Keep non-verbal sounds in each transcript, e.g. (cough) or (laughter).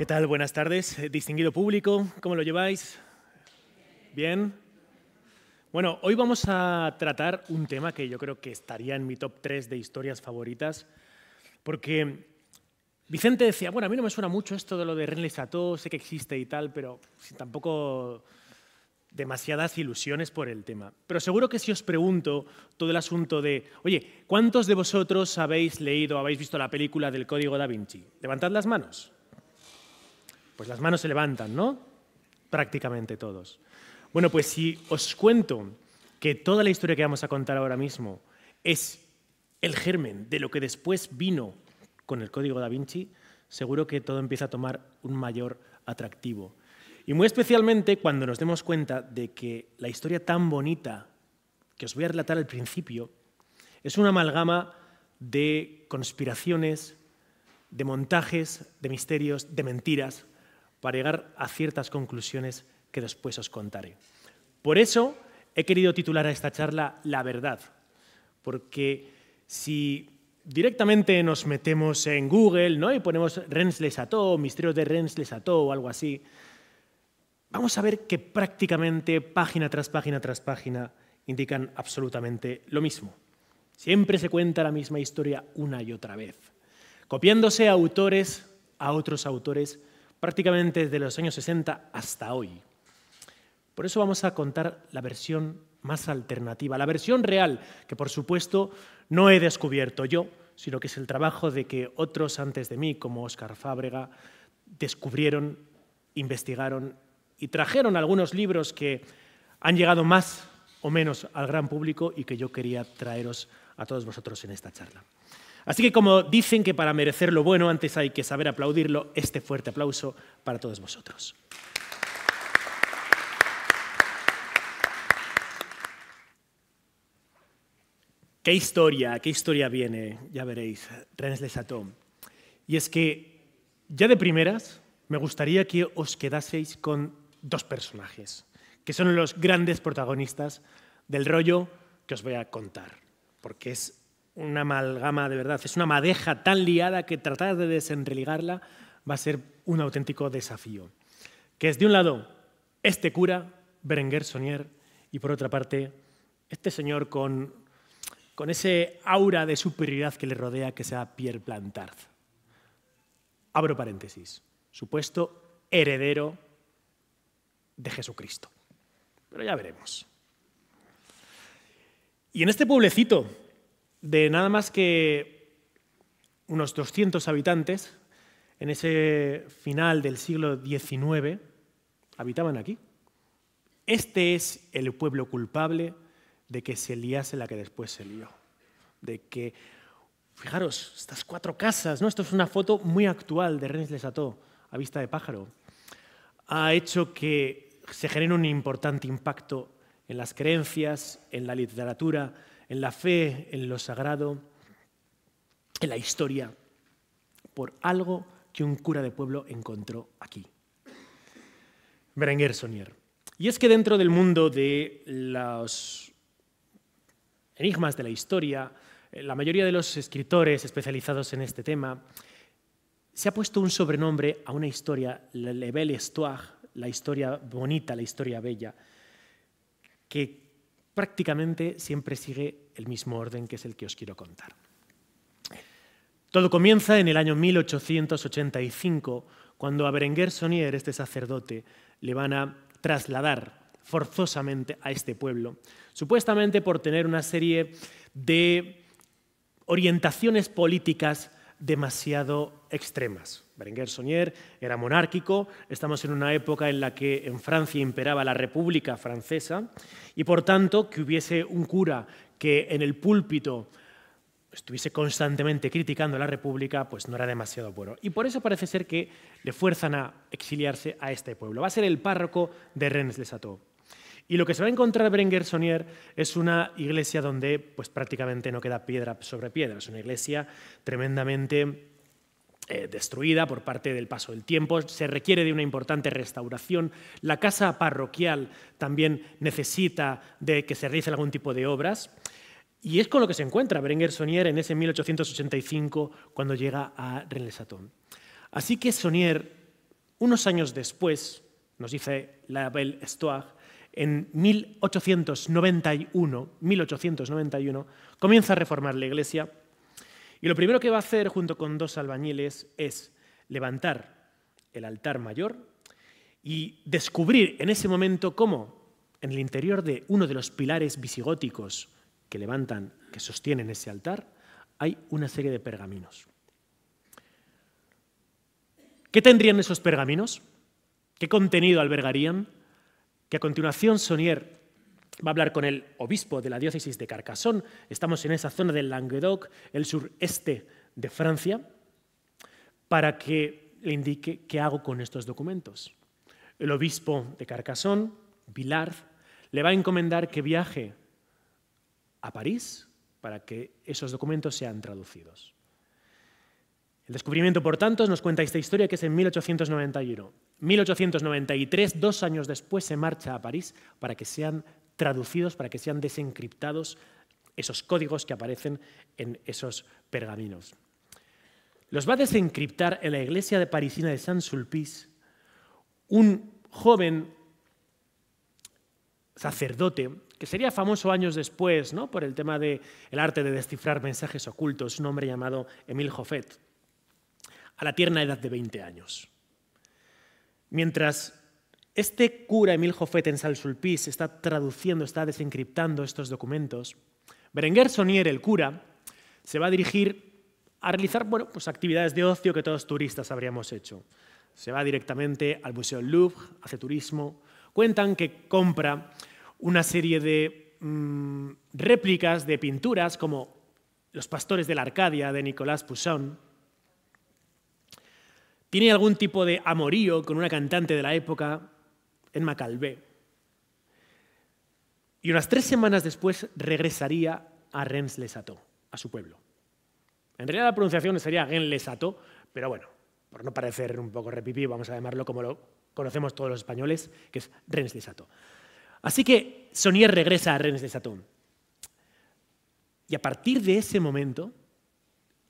¿Qué tal? Buenas tardes, eh, distinguido público, ¿cómo lo lleváis? ¿Bien? Bueno, hoy vamos a tratar un tema que yo creo que estaría en mi top 3 de historias favoritas, porque Vicente decía, bueno, a mí no me suena mucho esto de lo de René Sato, sé que existe y tal, pero tampoco demasiadas ilusiones por el tema. Pero seguro que si os pregunto todo el asunto de, oye, ¿cuántos de vosotros habéis leído, habéis visto la película del Código da Vinci? Levantad las manos. Pues las manos se levantan, ¿no? Prácticamente todos. Bueno, pues si os cuento que toda la historia que vamos a contar ahora mismo es el germen de lo que después vino con el código da Vinci, seguro que todo empieza a tomar un mayor atractivo. Y muy especialmente cuando nos demos cuenta de que la historia tan bonita que os voy a relatar al principio es una amalgama de conspiraciones, de montajes, de misterios, de mentiras, para llegar a ciertas conclusiones que después os contaré. Por eso he querido titular a esta charla La verdad, porque si directamente nos metemos en Google ¿no? y ponemos Rensles Ató, misterios de Rensles Ató o algo así, vamos a ver que prácticamente página tras página tras página indican absolutamente lo mismo. Siempre se cuenta la misma historia una y otra vez, copiándose autores a otros autores prácticamente desde los años 60 hasta hoy. Por eso vamos a contar la versión más alternativa, la versión real, que por supuesto no he descubierto yo, sino que es el trabajo de que otros antes de mí, como Oscar Fábrega, descubrieron, investigaron y trajeron algunos libros que han llegado más o menos al gran público y que yo quería traeros a todos vosotros en esta charla. Así que como dicen que para merecer lo bueno antes hay que saber aplaudirlo, este fuerte aplauso para todos vosotros. ¿Qué historia, qué historia viene? Ya veréis, Rennes Les Y es que ya de primeras me gustaría que os quedaseis con dos personajes, que son los grandes protagonistas del rollo que os voy a contar, porque es una amalgama de verdad, es una madeja tan liada que tratar de desenreligarla va a ser un auténtico desafío. Que es de un lado este cura, Berenguer Sonier, y por otra parte este señor con, con ese aura de superioridad que le rodea, que sea Pierre Plantard. Abro paréntesis, supuesto heredero de Jesucristo. Pero ya veremos. Y en este pueblecito, de nada más que unos 200 habitantes, en ese final del siglo XIX, habitaban aquí. Este es el pueblo culpable de que se liase la que después se lió. De que, fijaros, estas cuatro casas, ¿no? Esto es una foto muy actual de Rennes Les a vista de pájaro. Ha hecho que se genere un importante impacto en las creencias, en la literatura, en la fe, en lo sagrado, en la historia, por algo que un cura de pueblo encontró aquí. Berenguer Sonier. Y es que dentro del mundo de los enigmas de la historia, eh, la mayoría de los escritores especializados en este tema se ha puesto un sobrenombre a una historia, la belle histoire, la historia bonita, la historia bella, que prácticamente siempre sigue el mismo orden que es el que os quiero contar. Todo comienza en el año 1885, cuando a Berenguer Sonier, este sacerdote, le van a trasladar forzosamente a este pueblo, supuestamente por tener una serie de orientaciones políticas demasiado extremas. Berenguer Soñer era monárquico, estamos en una época en la que en Francia imperaba la República Francesa y por tanto que hubiese un cura que en el púlpito estuviese constantemente criticando a la República, pues no era demasiado bueno. Y por eso parece ser que le fuerzan a exiliarse a este pueblo. Va a ser el párroco de rennes les Sateau. Y lo que se va a encontrar berenguer Sonier es una iglesia donde pues, prácticamente no queda piedra sobre piedra. Es una iglesia tremendamente eh, destruida por parte del paso del tiempo. Se requiere de una importante restauración. La casa parroquial también necesita de que se realicen algún tipo de obras. Y es con lo que se encuentra Berenguer Sonier en ese 1885 cuando llega a rené Así que Sonier, unos años después, nos dice la Belle Stoire, en 1891, comienza a reformar la iglesia y lo primero que va a hacer junto con dos albañiles es levantar el altar mayor y descubrir en ese momento cómo en el interior de uno de los pilares visigóticos que levantan, que sostienen ese altar, hay una serie de pergaminos. ¿Qué tendrían esos pergaminos? ¿Qué contenido albergarían? que a continuación Sonier va a hablar con el obispo de la diócesis de Carcassonne. Estamos en esa zona del Languedoc, el sureste de Francia, para que le indique qué hago con estos documentos. El obispo de Carcassonne, Villard, le va a encomendar que viaje a París para que esos documentos sean traducidos. El descubrimiento, por tanto, nos cuenta esta historia que es en 1891. 1893, dos años después, se marcha a París para que sean traducidos, para que sean desencriptados esos códigos que aparecen en esos pergaminos. Los va a desencriptar en la iglesia de parisina de Saint-Sulpice un joven sacerdote que sería famoso años después por el tema del arte de descifrar mensajes ocultos, un hombre llamado Émile Joffet a la tierna edad de 20 años. Mientras este cura Emil Joffet en Saint-Sulpice está traduciendo, está desencriptando estos documentos, Berenguer Sonier, el cura, se va a dirigir a realizar pues, actividades de ocio que todos turistas habríamos hecho. Se va directamente al Museo Louvre, hace turismo. Cuentan que compra una serie de mm, réplicas de pinturas como Los pastores de la Arcadia de Nicolás Poussin, tiene algún tipo de amorío con una cantante de la época, en Calvé. Y unas tres semanas después regresaría a rennes les a su pueblo. En realidad la pronunciación sería rennes les pero bueno, por no parecer un poco repipí, vamos a llamarlo como lo conocemos todos los españoles, que es rennes les Así que Sonier regresa a rennes les Y a partir de ese momento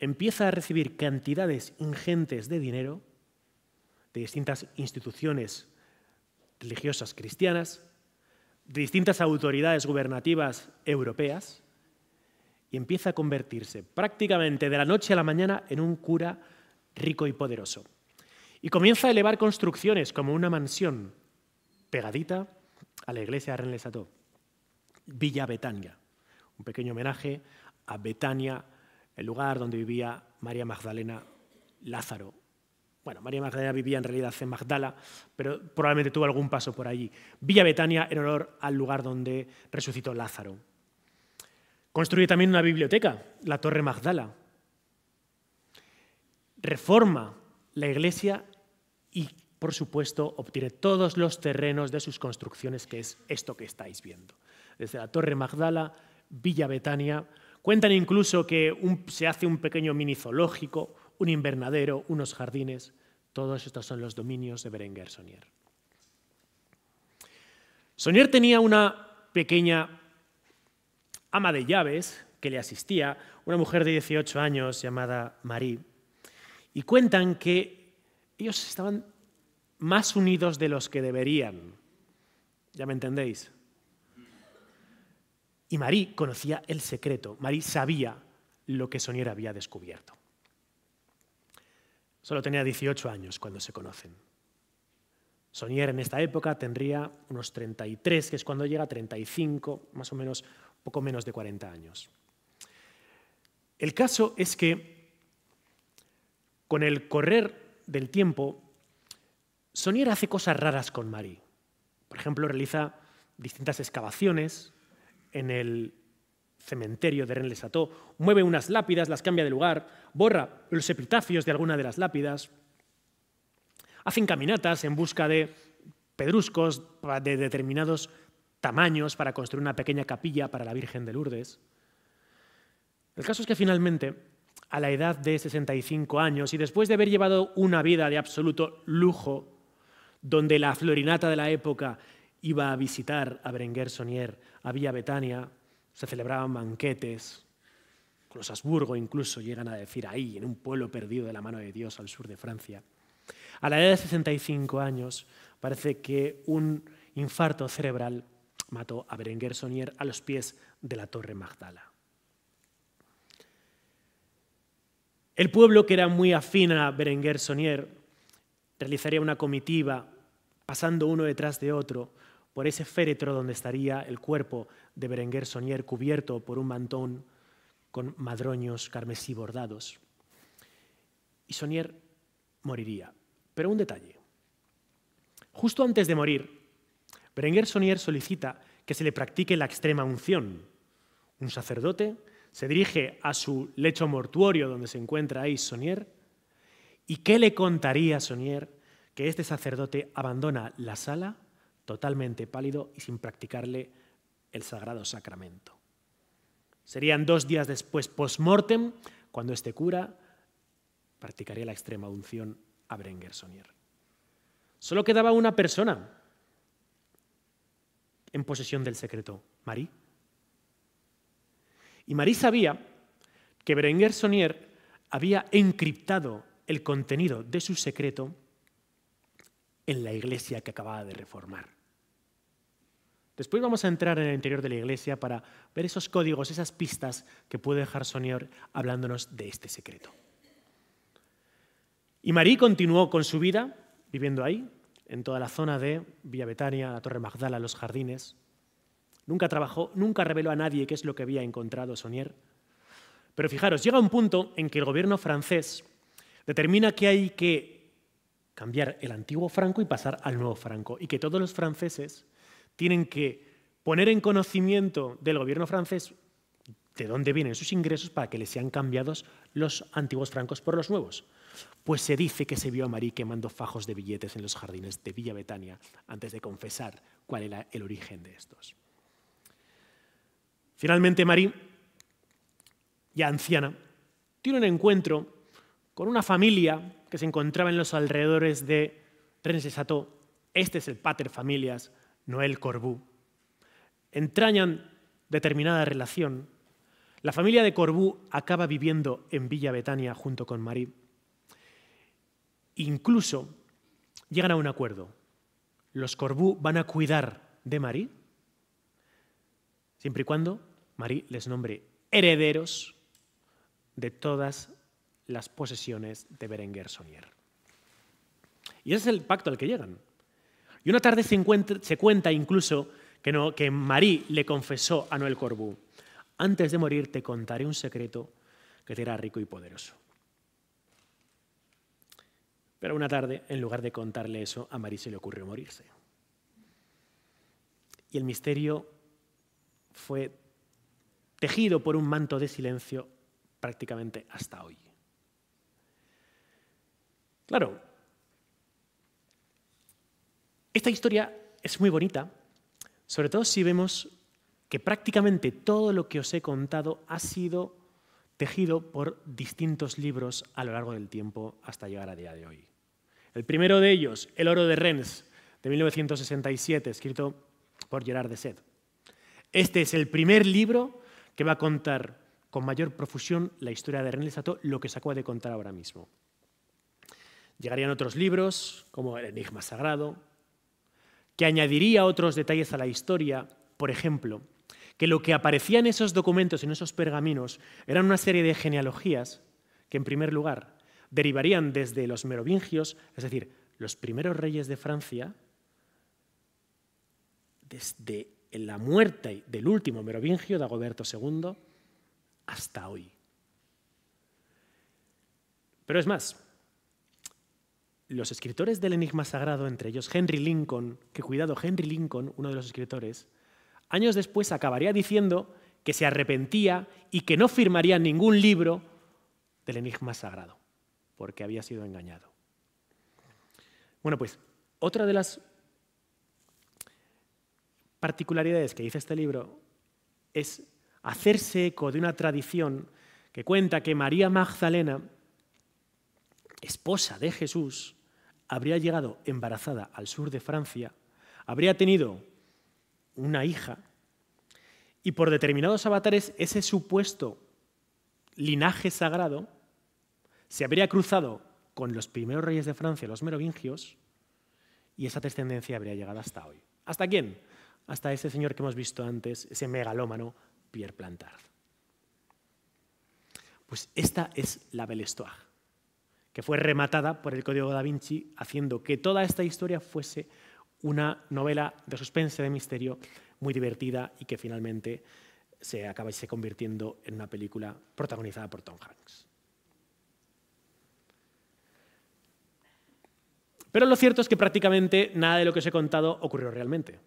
empieza a recibir cantidades ingentes de dinero de distintas instituciones religiosas cristianas, de distintas autoridades gubernativas europeas, y empieza a convertirse prácticamente de la noche a la mañana en un cura rico y poderoso. Y comienza a elevar construcciones como una mansión pegadita a la iglesia de René Villa Betania, un pequeño homenaje a Betania, el lugar donde vivía María Magdalena Lázaro, bueno, María Magdalena vivía en realidad en Magdala, pero probablemente tuvo algún paso por allí. Villa Betania en honor al lugar donde resucitó Lázaro. Construye también una biblioteca, la Torre Magdala. Reforma la iglesia y, por supuesto, obtiene todos los terrenos de sus construcciones, que es esto que estáis viendo. Desde la Torre Magdala, Villa Betania. Cuentan incluso que se hace un pequeño mini zoológico, un invernadero, unos jardines, todos estos son los dominios de Berenguer Sonier. Sonier tenía una pequeña ama de llaves que le asistía, una mujer de 18 años llamada Marie, y cuentan que ellos estaban más unidos de los que deberían. Ya me entendéis. Y Marie conocía el secreto, Marie sabía lo que Sonier había descubierto. Solo tenía 18 años cuando se conocen. Sonier en esta época tendría unos 33, que es cuando llega, 35, más o menos, poco menos de 40 años. El caso es que con el correr del tiempo, Sonier hace cosas raras con Marie. Por ejemplo, realiza distintas excavaciones en el cementerio de René mueve unas lápidas, las cambia de lugar, borra los epitafios de alguna de las lápidas, hacen caminatas en busca de pedruscos de determinados tamaños para construir una pequeña capilla para la Virgen de Lourdes. El caso es que finalmente, a la edad de 65 años y después de haber llevado una vida de absoluto lujo, donde la florinata de la época iba a visitar a Berenguer Sonier, a Villa Betania, se celebraban banquetes, los Habsburgo incluso llegan a decir ahí, en un pueblo perdido de la mano de Dios al sur de Francia. A la edad de 65 años, parece que un infarto cerebral mató a Berenguer Sonier a los pies de la Torre Magdala. El pueblo, que era muy afín a Berenguer Sonier, realizaría una comitiva pasando uno detrás de otro por ese féretro donde estaría el cuerpo de Berenguer Sonier cubierto por un mantón con madroños carmesí bordados. Y Sonier moriría. Pero un detalle. Justo antes de morir, Berenguer Sonier solicita que se le practique la extrema unción. Un sacerdote se dirige a su lecho mortuorio donde se encuentra ahí Sonier. ¿Y qué le contaría Sonier que este sacerdote abandona la sala totalmente pálido y sin practicarle el sagrado sacramento. Serían dos días después, post-mortem, cuando este cura practicaría la extrema unción a Berenguer Sonier. Solo quedaba una persona en posesión del secreto, Marie. Y Marie sabía que Berenguer Sonier había encriptado el contenido de su secreto en la iglesia que acababa de reformar. Después vamos a entrar en el interior de la iglesia para ver esos códigos, esas pistas que puede dejar Sonier hablándonos de este secreto. Y Marie continuó con su vida viviendo ahí, en toda la zona de Villa Betania, la Torre Magdala, los jardines. Nunca trabajó, nunca reveló a nadie qué es lo que había encontrado Sonier. Pero fijaros, llega un punto en que el gobierno francés determina que hay que cambiar el antiguo franco y pasar al nuevo franco, y que todos los franceses tienen que poner en conocimiento del gobierno francés de dónde vienen sus ingresos para que les sean cambiados los antiguos francos por los nuevos. Pues se dice que se vio a Marie quemando fajos de billetes en los jardines de Villa Betania antes de confesar cuál era el origen de estos. Finalmente, Marie, ya anciana, tiene un encuentro con una familia que se encontraba en los alrededores de Rennes este es el pater familias, Noel Corbú, entrañan determinada relación. La familia de Corbú acaba viviendo en Villa Betania junto con Marí. Incluso llegan a un acuerdo. Los Corbú van a cuidar de Marí? siempre y cuando Marí les nombre herederos de todas las posesiones de Berenguer Sonier. Y ese es el pacto al que llegan. Y una tarde se, cuenta incluso que, no, que Marie le confesó a Noel Corbu, antes de morir te contaré un secreto que te hará rico y poderoso. Pero una tarde, en lugar de contarle eso, a Marie se le ocurrió morirse. Y el misterio fue tejido por un manto de silencio prácticamente hasta hoy. Claro, esta historia es muy bonita, sobre todo si vemos que prácticamente todo lo que os he contado ha sido tejido por distintos libros a lo largo del tiempo hasta llegar a día de hoy. El primero de ellos, El oro de Rennes, de 1967, escrito por Gerard de Sed. Este es el primer libro que va a contar con mayor profusión la historia de René lo que se acaba de contar ahora mismo. Llegarían otros libros, como El Enigma Sagrado, que añadiría otros detalles a la historia, por ejemplo, que lo que aparecía en esos documentos, en esos pergaminos, eran una serie de genealogías que, en primer lugar, derivarían desde los merovingios, es decir, los primeros reyes de Francia, desde la muerte del último merovingio, Dagoberto II, hasta hoy. Pero es más, los escritores del Enigma Sagrado, entre ellos Henry Lincoln, que cuidado, Henry Lincoln, uno de los escritores, años después acabaría diciendo que se arrepentía y que no firmaría ningún libro del Enigma Sagrado, porque había sido engañado. Bueno, pues otra de las particularidades que dice este libro es hacerse eco de una tradición que cuenta que María Magdalena, esposa de Jesús, habría llegado embarazada al sur de Francia, habría tenido una hija, y por determinados avatares ese supuesto linaje sagrado se habría cruzado con los primeros reyes de Francia, los merovingios, y esa descendencia habría llegado hasta hoy. ¿Hasta quién? Hasta ese señor que hemos visto antes, ese megalómano Pierre Plantard. Pues esta es la Belle que fue rematada por el Código da Vinci, haciendo que toda esta historia fuese una novela de suspense, de misterio, muy divertida y que finalmente se acabase convirtiendo en una película protagonizada por Tom Hanks. Pero lo cierto es que prácticamente nada de lo que os he contado ocurrió realmente.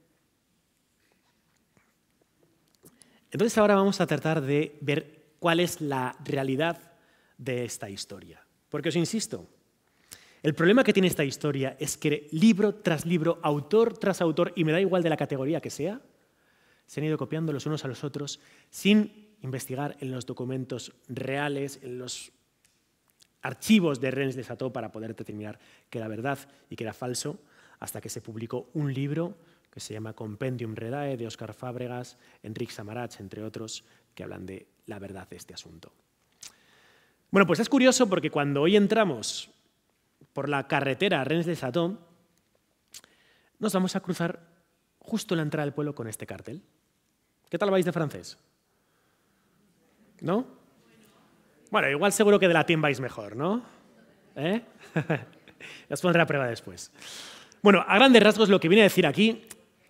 Entonces ahora vamos a tratar de ver cuál es la realidad de esta historia. Porque os insisto, el problema que tiene esta historia es que libro tras libro, autor tras autor, y me da igual de la categoría que sea, se han ido copiando los unos a los otros sin investigar en los documentos reales, en los archivos de Rennes de Sató para poder determinar que era verdad y que era falso, hasta que se publicó un libro que se llama Compendium Redae de Oscar Fábregas, Enrique Samarach, entre otros, que hablan de la verdad de este asunto. Bueno, pues es curioso porque cuando hoy entramos por la carretera Rennes de Satón, nos vamos a cruzar justo la entrada del pueblo con este cartel. ¿Qué tal vais de francés? ¿No? Bueno, igual seguro que de latín vais mejor, ¿no? ¿Eh? (laughs) pondré a prueba después. Bueno, a grandes rasgos lo que viene a decir aquí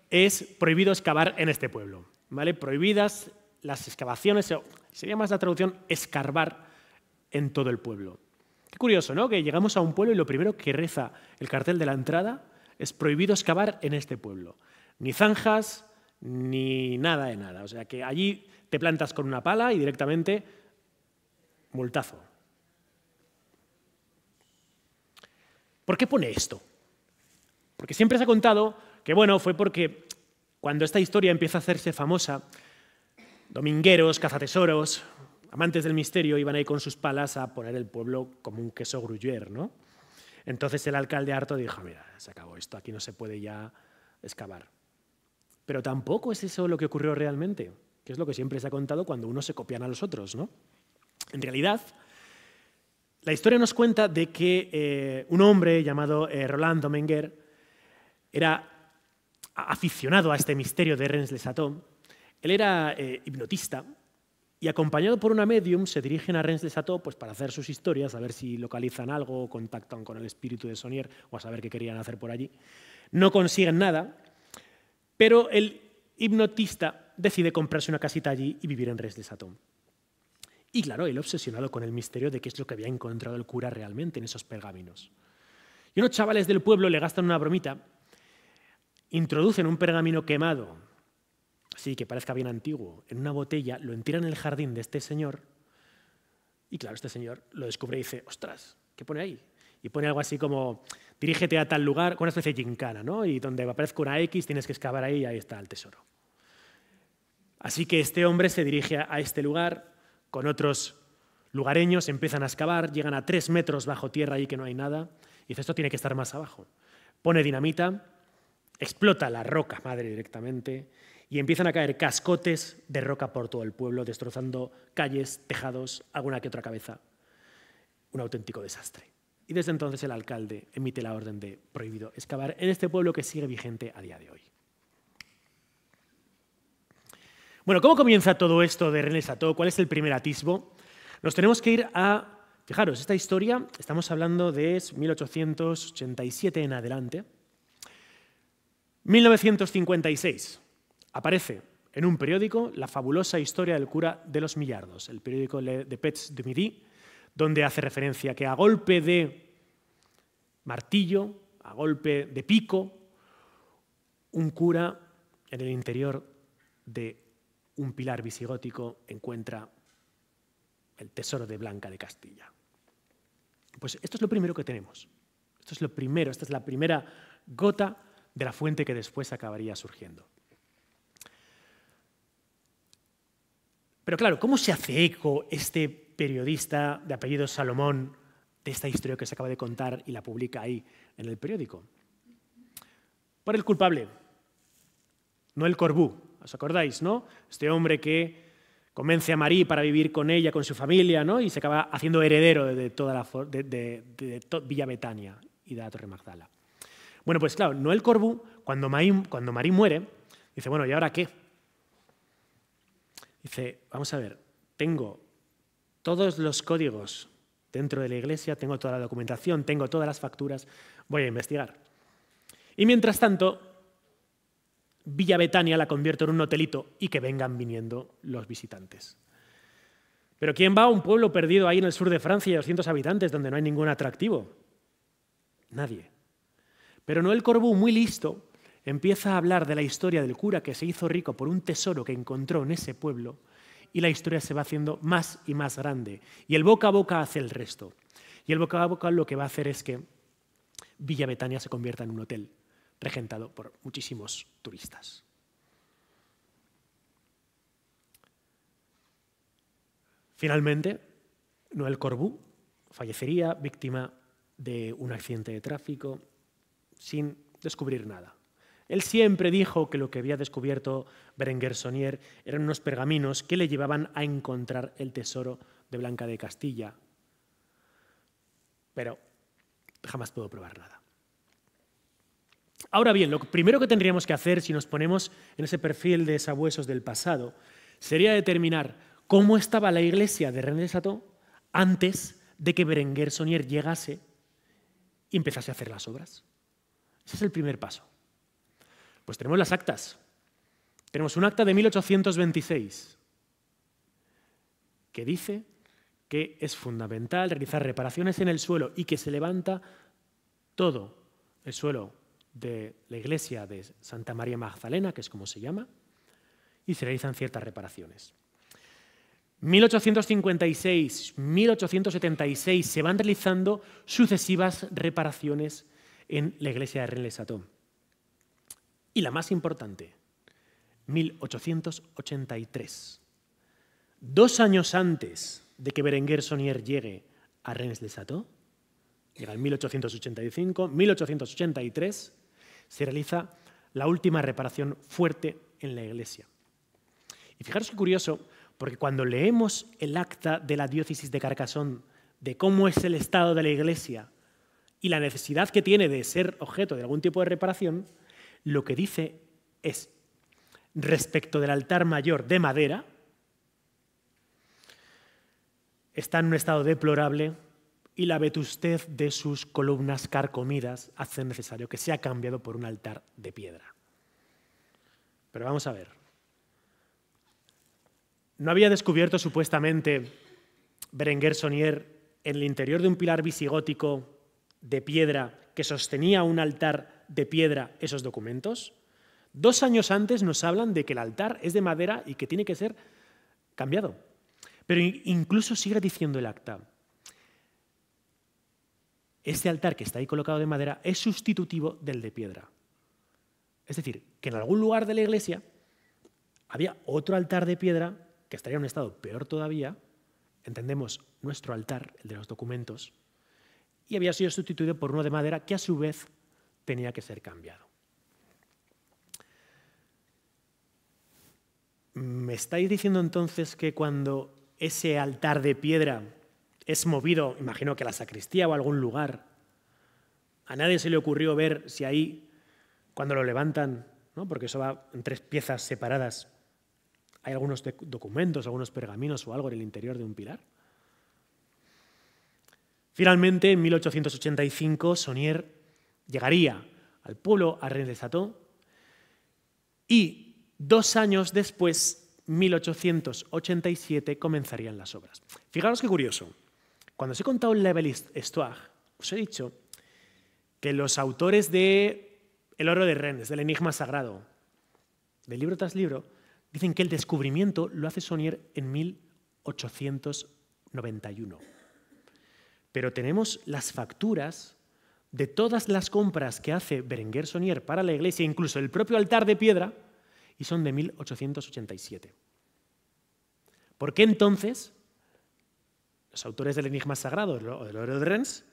es prohibido excavar en este pueblo. ¿vale? Prohibidas las excavaciones, sería más la traducción escarbar en todo el pueblo. Qué curioso, ¿no? Que llegamos a un pueblo y lo primero que reza el cartel de la entrada es prohibido excavar en este pueblo. Ni zanjas, ni nada de nada. O sea que allí te plantas con una pala y directamente multazo. ¿Por qué pone esto? Porque siempre se ha contado que, bueno, fue porque cuando esta historia empieza a hacerse famosa, domingueros, cazatesoros, amantes del misterio iban ahí con sus palas a poner el pueblo como un queso gruyer, ¿no? Entonces el alcalde harto dijo, mira, se acabó esto, aquí no se puede ya excavar. Pero tampoco es eso lo que ocurrió realmente, que es lo que siempre se ha contado cuando unos se copian a los otros, ¿no? En realidad, la historia nos cuenta de que eh, un hombre llamado Rolando eh, Roland era aficionado a este misterio de rens Le Él era eh, hipnotista y acompañado por una medium, se dirigen a Rens de Chateau pues, para hacer sus historias, a ver si localizan algo o contactan con el espíritu de Sonier o a saber qué querían hacer por allí. No consiguen nada, pero el hipnotista decide comprarse una casita allí y vivir en Rens de Y claro, él obsesionado con el misterio de qué es lo que había encontrado el cura realmente en esos pergaminos. Y unos chavales del pueblo le gastan una bromita, introducen un pergamino quemado así que parezca bien antiguo, en una botella, lo entira en el jardín de este señor y claro, este señor lo descubre y dice, ostras, ¿qué pone ahí? Y pone algo así como, dirígete a tal lugar, con una especie de gincana, ¿no? Y donde aparezca una X tienes que excavar ahí y ahí está el tesoro. Así que este hombre se dirige a este lugar con otros lugareños, empiezan a excavar, llegan a tres metros bajo tierra ahí que no hay nada, y dice, esto tiene que estar más abajo. Pone dinamita, explota la roca madre directamente, y empiezan a caer cascotes de roca por todo el pueblo, destrozando calles, tejados, alguna que otra cabeza. Un auténtico desastre. Y desde entonces el alcalde emite la orden de prohibido excavar en este pueblo que sigue vigente a día de hoy. Bueno, ¿cómo comienza todo esto de René Sató? ¿Cuál es el primer atisbo? Nos tenemos que ir a... Fijaros, esta historia, estamos hablando de 1887 en adelante. 1956. Aparece en un periódico la fabulosa historia del cura de los millardos, el periódico de Pets de Midi, donde hace referencia que a golpe de martillo, a golpe de pico, un cura en el interior de un pilar visigótico encuentra el tesoro de Blanca de Castilla. Pues esto es lo primero que tenemos. Esto es lo primero, esta es la primera gota de la fuente que después acabaría surgiendo. Pero claro, ¿cómo se hace eco este periodista de apellido Salomón de esta historia que se acaba de contar y la publica ahí en el periódico? Por el culpable, no el Corbú, ¿os acordáis, no? Este hombre que convence a Marí para vivir con ella, con su familia, ¿no? Y se acaba haciendo heredero de toda la de, Villa Betania y de la Torre Magdala. Bueno, pues claro, Noel Corbú, cuando cuando Marí muere, dice, bueno, ¿y ahora qué? Dice, vamos a ver, tengo todos los códigos dentro de la iglesia, tengo toda la documentación, tengo todas las facturas, voy a investigar. Y mientras tanto, Villa Betania la convierto en un hotelito y que vengan viniendo los visitantes. Pero ¿quién va a un pueblo perdido ahí en el sur de Francia de 200 habitantes donde no hay ningún atractivo? Nadie. Pero Noel Corbú, muy listo, empieza a hablar de la historia del cura que se hizo rico por un tesoro que encontró en ese pueblo y la historia se va haciendo más y más grande. Y el boca a boca hace el resto. Y el boca a boca lo que va a hacer es que Villa Betania se convierta en un hotel regentado por muchísimos turistas. Finalmente, Noel Corbú fallecería víctima de un accidente de tráfico sin descubrir nada. Él siempre dijo que lo que había descubierto Berenguer Sonier eran unos pergaminos que le llevaban a encontrar el tesoro de Blanca de Castilla. Pero jamás puedo probar nada. Ahora bien, lo primero que tendríamos que hacer si nos ponemos en ese perfil de sabuesos del pasado sería determinar cómo estaba la iglesia de René antes de que Berenguer Sonier llegase y empezase a hacer las obras. Ese es el primer paso. Pues tenemos las actas. Tenemos un acta de 1826 que dice que es fundamental realizar reparaciones en el suelo y que se levanta todo el suelo de la iglesia de Santa María Magdalena, que es como se llama, y se realizan ciertas reparaciones. 1856, 1876 se van realizando sucesivas reparaciones en la iglesia de renlesatón y la más importante, 1883. Dos años antes de que Berenguer Sonier llegue a Rennes de Sato, era en 1885, 1883, se realiza la última reparación fuerte en la iglesia. Y fijaros qué curioso, porque cuando leemos el acta de la diócesis de Carcassonne de cómo es el estado de la iglesia y la necesidad que tiene de ser objeto de algún tipo de reparación, lo que dice es, respecto del altar mayor de madera, está en un estado deplorable y la vetustez de sus columnas carcomidas hace necesario que sea cambiado por un altar de piedra. Pero vamos a ver. ¿No había descubierto supuestamente Berenguer Sonier en el interior de un pilar visigótico de piedra que sostenía un altar de piedra esos documentos. Dos años antes nos hablan de que el altar es de madera y que tiene que ser cambiado. Pero incluso sigue diciendo el acta, este altar que está ahí colocado de madera es sustitutivo del de piedra. Es decir, que en algún lugar de la iglesia había otro altar de piedra que estaría en un estado peor todavía, entendemos nuestro altar, el de los documentos, y había sido sustituido por uno de madera que a su vez tenía que ser cambiado. ¿Me estáis diciendo entonces que cuando ese altar de piedra es movido, imagino que a la sacristía o algún lugar, a nadie se le ocurrió ver si ahí, cuando lo levantan, porque eso va en tres piezas separadas, hay algunos documentos, algunos pergaminos o algo en el interior de un pilar? Finalmente, en 1885, Sonier Llegaría al pueblo, a Satón y dos años después, 1887, comenzarían las obras. Fijaros qué curioso. Cuando os he contado el Level Histoire, os he dicho que los autores de El oro de Rennes, del Enigma Sagrado, del libro tras libro, dicen que el descubrimiento lo hace Sonier en 1891. Pero tenemos las facturas de todas las compras que hace Berenguer Sonier para la iglesia, incluso el propio altar de piedra, y son de 1887. ¿Por qué entonces los autores del Enigma Sagrado, del Oro de Rens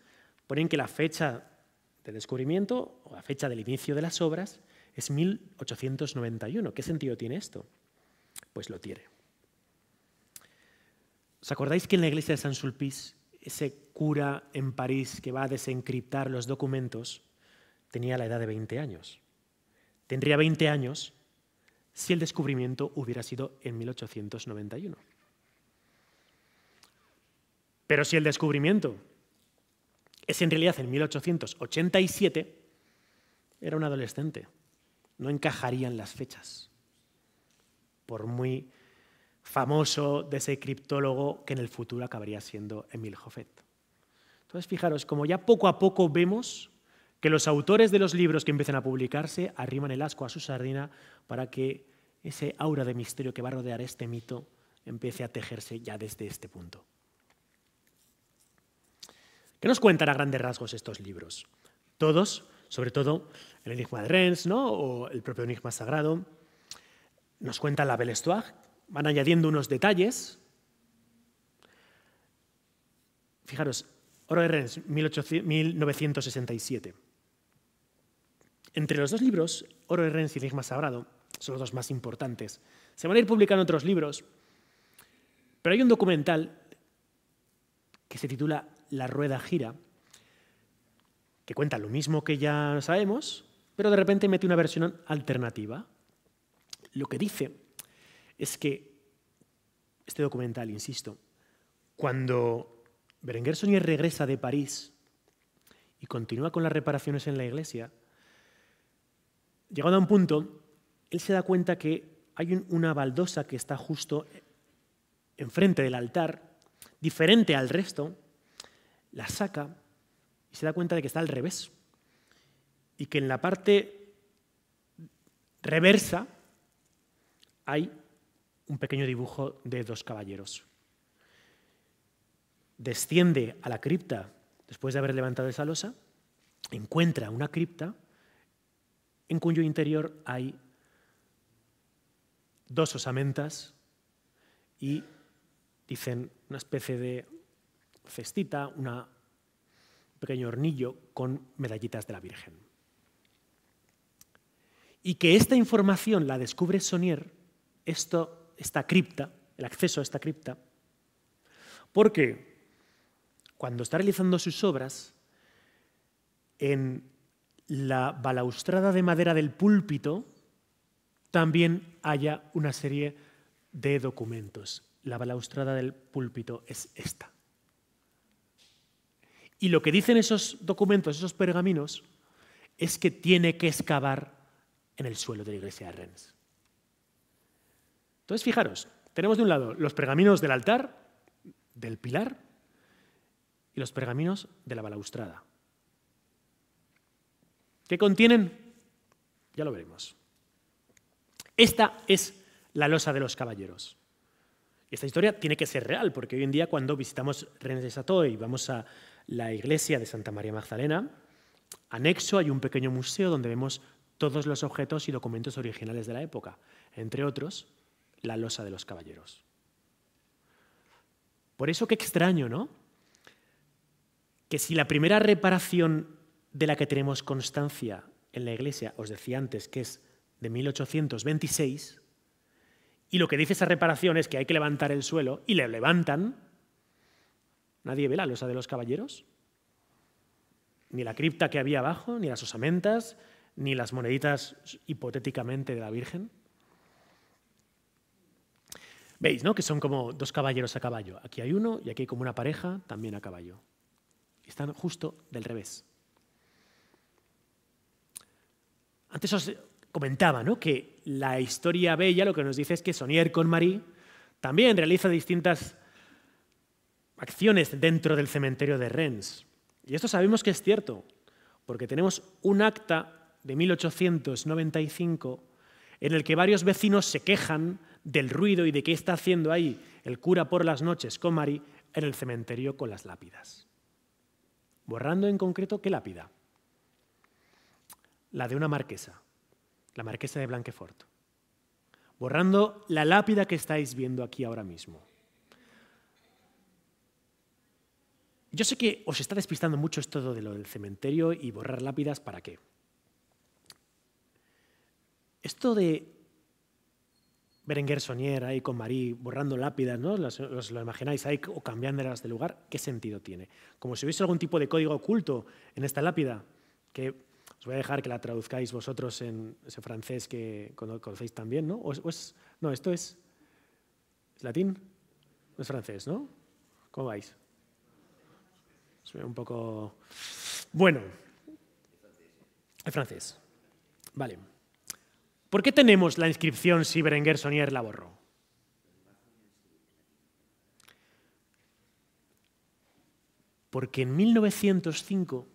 ponen que la fecha de descubrimiento o la fecha del inicio de las obras es 1891? ¿Qué sentido tiene esto? Pues lo tiene. ¿Os acordáis que en la iglesia de San Sulpice ese cura en París que va a desencriptar los documentos tenía la edad de 20 años. Tendría 20 años si el descubrimiento hubiera sido en 1891. Pero si el descubrimiento es en realidad en 1887, era un adolescente. No encajarían las fechas, por muy famoso de ese criptólogo que en el futuro acabaría siendo Emil Hoffet. Entonces, fijaros, como ya poco a poco vemos que los autores de los libros que empiezan a publicarse arriman el asco a su sardina para que ese aura de misterio que va a rodear este mito empiece a tejerse ya desde este punto. ¿Qué nos cuentan a grandes rasgos estos libros? Todos, sobre todo el Enigma de Rennes ¿no? o el propio Enigma Sagrado, nos cuentan la Belle Histoire, van añadiendo unos detalles. Fijaros, Oro de Rens, 1967. Entre los dos libros, Oro de Rens y Enigma Sabrado, son los dos más importantes. Se van a ir publicando otros libros, pero hay un documental que se titula La rueda gira, que cuenta lo mismo que ya sabemos, pero de repente mete una versión alternativa. Lo que dice es que este documental, insisto, cuando Berenguer Sonier regresa de París y continúa con las reparaciones en la iglesia, llegado a un punto, él se da cuenta que hay una baldosa que está justo enfrente del altar, diferente al resto, la saca y se da cuenta de que está al revés. Y que en la parte reversa hay un pequeño dibujo de dos caballeros. Desciende a la cripta después de haber levantado esa losa, encuentra una cripta en cuyo interior hay dos osamentas y dicen una especie de cestita, un pequeño hornillo con medallitas de la Virgen. Y que esta información la descubre Sonier, esto esta cripta, el acceso a esta cripta, porque cuando está realizando sus obras, en la balaustrada de madera del púlpito también haya una serie de documentos. La balaustrada del púlpito es esta. Y lo que dicen esos documentos, esos pergaminos, es que tiene que excavar en el suelo de la iglesia de Rennes. Entonces, fijaros, tenemos de un lado los pergaminos del altar, del pilar, y los pergaminos de la balaustrada. ¿Qué contienen? Ya lo veremos. Esta es la losa de los caballeros. Y Esta historia tiene que ser real, porque hoy en día cuando visitamos René de Sato y vamos a la iglesia de Santa María Magdalena, anexo hay un pequeño museo donde vemos todos los objetos y documentos originales de la época, entre otros la losa de los caballeros. Por eso qué extraño, ¿no? Que si la primera reparación de la que tenemos constancia en la Iglesia, os decía antes que es de 1826, y lo que dice esa reparación es que hay que levantar el suelo, y le levantan, nadie ve la losa de los caballeros, ni la cripta que había abajo, ni las osamentas, ni las moneditas hipotéticamente de la Virgen. Veis, ¿no? Que son como dos caballeros a caballo. Aquí hay uno y aquí hay como una pareja también a caballo. Están justo del revés. Antes os comentaba que la historia bella lo que nos dice es que Sonier con Marie también realiza distintas acciones dentro del cementerio de Rennes. Y esto sabemos que es cierto, porque tenemos un acta de 1895 en el que varios vecinos se quejan del ruido y de qué está haciendo ahí el cura por las noches con Mari en el cementerio con las lápidas. Borrando en concreto qué lápida. La de una marquesa, la marquesa de Blanquefort. Borrando la lápida que estáis viendo aquí ahora mismo. Yo sé que os está despistando mucho esto de lo del cementerio y borrar lápidas, ¿para qué? Esto de Berenguer Soñer ahí con Marí borrando lápidas, ¿no? Los, lo imagináis ahí o cambiándolas de lugar, ¿qué sentido tiene? Como si hubiese algún tipo de código oculto en esta lápida, que os voy a dejar que la traduzcáis vosotros en ese francés que conocéis también, ¿no? O, es, no, esto es, es latín, no es francés, ¿no? ¿Cómo vais? Un poco... Bueno, el francés. Vale. ¿Por qué tenemos la inscripción si Berenguer Sonier la borró? Porque en 1905,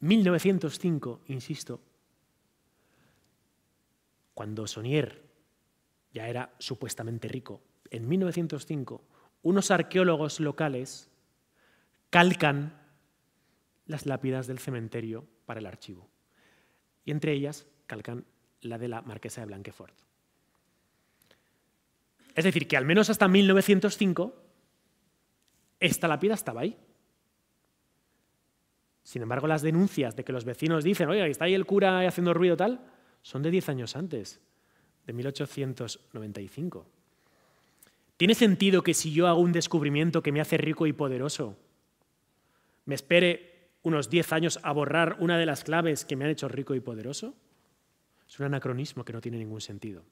1905, insisto, cuando Sonier ya era supuestamente rico, en 1905 unos arqueólogos locales calcan las lápidas del cementerio para el archivo. Y entre ellas calcan la de la marquesa de Blanquefort. Es decir, que al menos hasta 1905, esta lápida estaba ahí. Sin embargo, las denuncias de que los vecinos dicen, oye, está ahí el cura haciendo ruido tal, son de 10 años antes, de 1895. ¿Tiene sentido que si yo hago un descubrimiento que me hace rico y poderoso, me espere unos 10 años a borrar una de las claves que me han hecho rico y poderoso? Es un anacronismo que no tiene ningún sentido.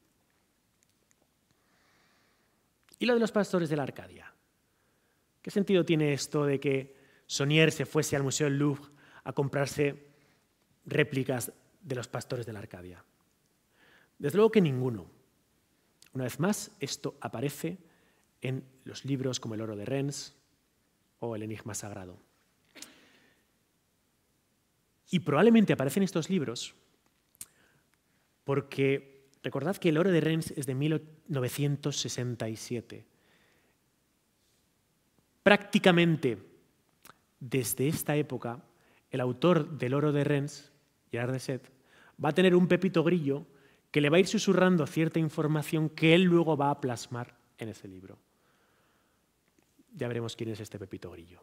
¿Y lo de los pastores de la Arcadia? ¿Qué sentido tiene esto de que Sonier se fuese al Museo del Louvre a comprarse réplicas de los pastores de la Arcadia? Desde luego que ninguno. Una vez más, esto aparece en los libros como El oro de Rennes o El enigma sagrado. Y probablemente aparecen estos libros porque recordad que el oro de Reims es de 1967. Prácticamente desde esta época, el autor del oro de Reims, Gerard de Set, va a tener un pepito grillo que le va a ir susurrando cierta información que él luego va a plasmar en ese libro. Ya veremos quién es este pepito grillo.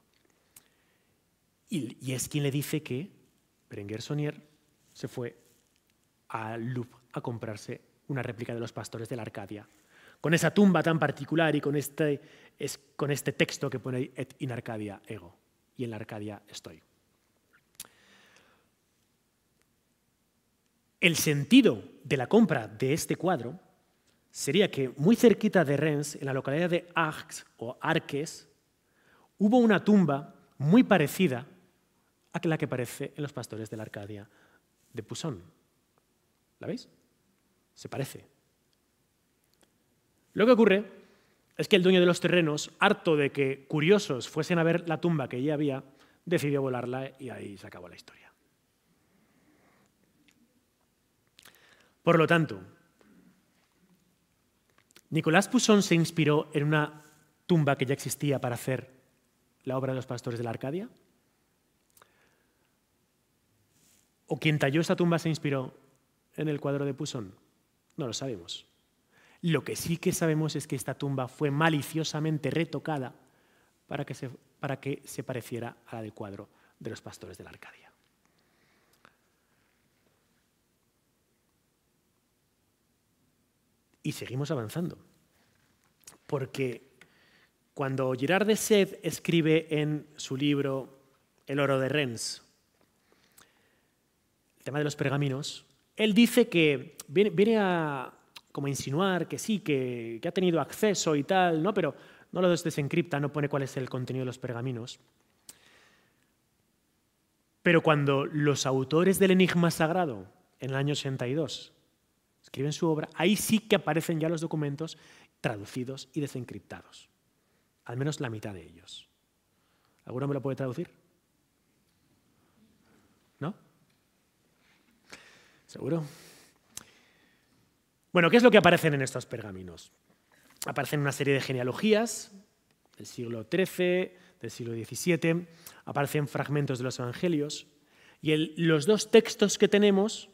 Y, es quien le dice que Berenguer Sonier se fue a Louvre a comprarse una réplica de los pastores de la Arcadia. Con esa tumba tan particular y con este, este texto que pone et in Arcadia ego, y en la Arcadia estoy. El sentido de la compra de este cuadro sería que muy cerquita de Reims, en la localidad de Arques o Arques, hubo una tumba muy parecida a la que aparece en los pastores de la Arcadia de Poussin. ¿La veis? Se parece. Lo que ocurre es que el dueño de los terrenos, harto de que curiosos fuesen a ver la tumba que allí había, decidió volarla y ahí se acabó la historia. Por lo tanto, Nicolás Pousson se inspiró en una tumba que ya existía para hacer la obra de los pastores de la Arcadia. ¿O quien talló esa tumba se inspiró en el cuadro de Pusón. No lo sabemos. Lo que sí que sabemos es que esta tumba fue maliciosamente retocada para que se, para que se pareciera a la del cuadro de los pastores de la Arcadia. Y seguimos avanzando, porque cuando Girard de sed escribe en su libro El oro de Rennes, el tema de los pergaminos, él dice que viene, a como insinuar que sí, que, ha tenido acceso y tal, ¿no? pero no lo desencripta, no pone cuál es el contenido de los pergaminos. Pero cuando los autores del Enigma Sagrado, en el año 82, escriben su obra, ahí sí que aparecen ya los documentos traducidos y desencriptados. Al menos la mitad de ellos. ¿Alguno me lo puede traducir? ¿Seguro? Bueno, ¿qué es lo que aparecen en estos pergaminos? Aparecen una serie de genealogías del siglo XIII, del siglo XVII, aparecen fragmentos de los evangelios, y los dos textos que tenemos,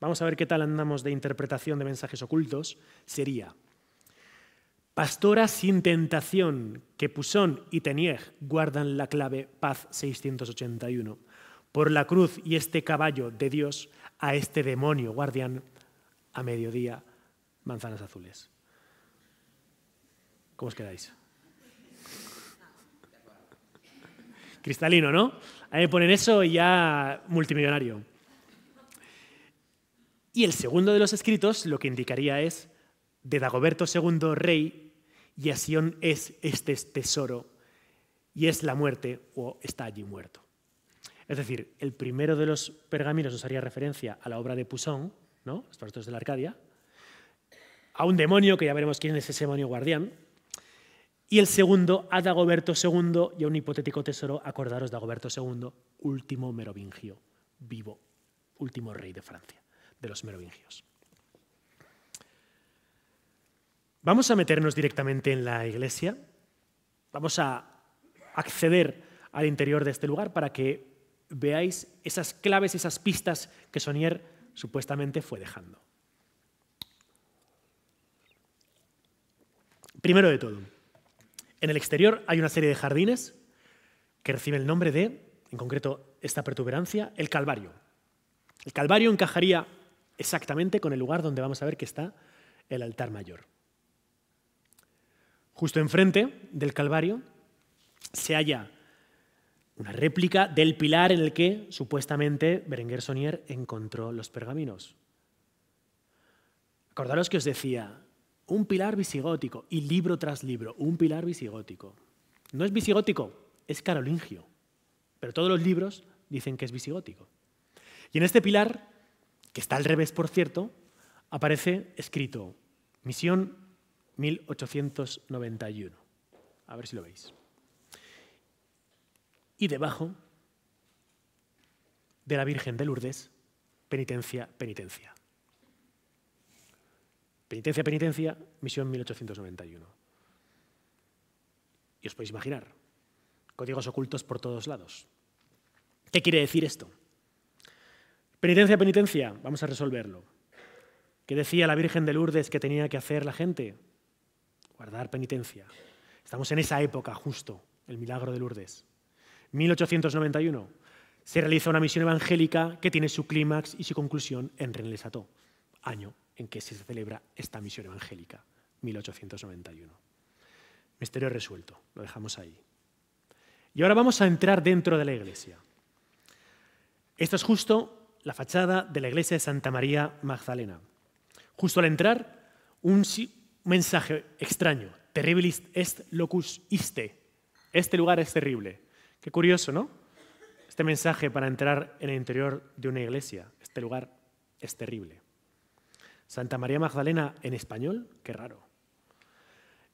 vamos a ver qué tal andamos de interpretación de mensajes ocultos, sería Pastora sin tentación, que Pusón y Tenier guardan la clave Paz 681. Por la cruz y este caballo de Dios a este demonio guardián a mediodía, manzanas azules. ¿Cómo os quedáis? Cristalino, ¿no? Ahí me ponen eso y ya multimillonario. Y el segundo de los escritos lo que indicaría es de Dagoberto II rey y a Sion es este tesoro y es la muerte o está allí muerto. Es decir, el primero de los pergaminos nos haría referencia a la obra de Poussin, ¿no? Los de la Arcadia, a un demonio, que ya veremos quién es ese demonio guardián, y el segundo a Dagoberto II y a un hipotético tesoro, acordaros, Dagoberto II, último merovingio, vivo, último rey de Francia, de los merovingios. Vamos a meternos directamente en la iglesia, vamos a acceder al interior de este lugar para que veáis esas claves, esas pistas que Sonier supuestamente fue dejando. Primero de todo, en el exterior hay una serie de jardines que recibe el nombre de, en concreto esta protuberancia, el Calvario. El Calvario encajaría exactamente con el lugar donde vamos a ver que está el altar mayor. Justo enfrente del Calvario se halla una réplica del pilar en el que supuestamente Berenguer Sonier encontró los pergaminos. Acordaros que os decía, un pilar visigótico y libro tras libro, un pilar visigótico. No es visigótico, es carolingio, pero todos los libros dicen que es visigótico. Y en este pilar, que está al revés, por cierto, aparece escrito Misión 1891. A ver si lo veis y debajo de la Virgen de Lourdes, penitencia, penitencia. Penitencia, penitencia, misión 1891. Y os podéis imaginar, códigos ocultos por todos lados. ¿Qué quiere decir esto? Penitencia, penitencia, vamos a resolverlo. ¿Qué decía la Virgen de Lourdes que tenía que hacer la gente? Guardar penitencia. Estamos en esa época justo, el milagro de Lourdes. 1891 se realiza una misión evangélica que tiene su clímax y su conclusión en René lesató año en que se celebra esta misión evangélica, 1891. Misterio resuelto, lo dejamos ahí. Y ahora vamos a entrar dentro de la iglesia. Esta es justo la fachada de la iglesia de Santa María Magdalena. Justo al entrar, un mensaje extraño, terribilis est locus iste. Este lugar es terrible. Qué curioso, ¿no? Este mensaje para entrar en el interior de una iglesia, este lugar es terrible. Santa María Magdalena en español, qué raro.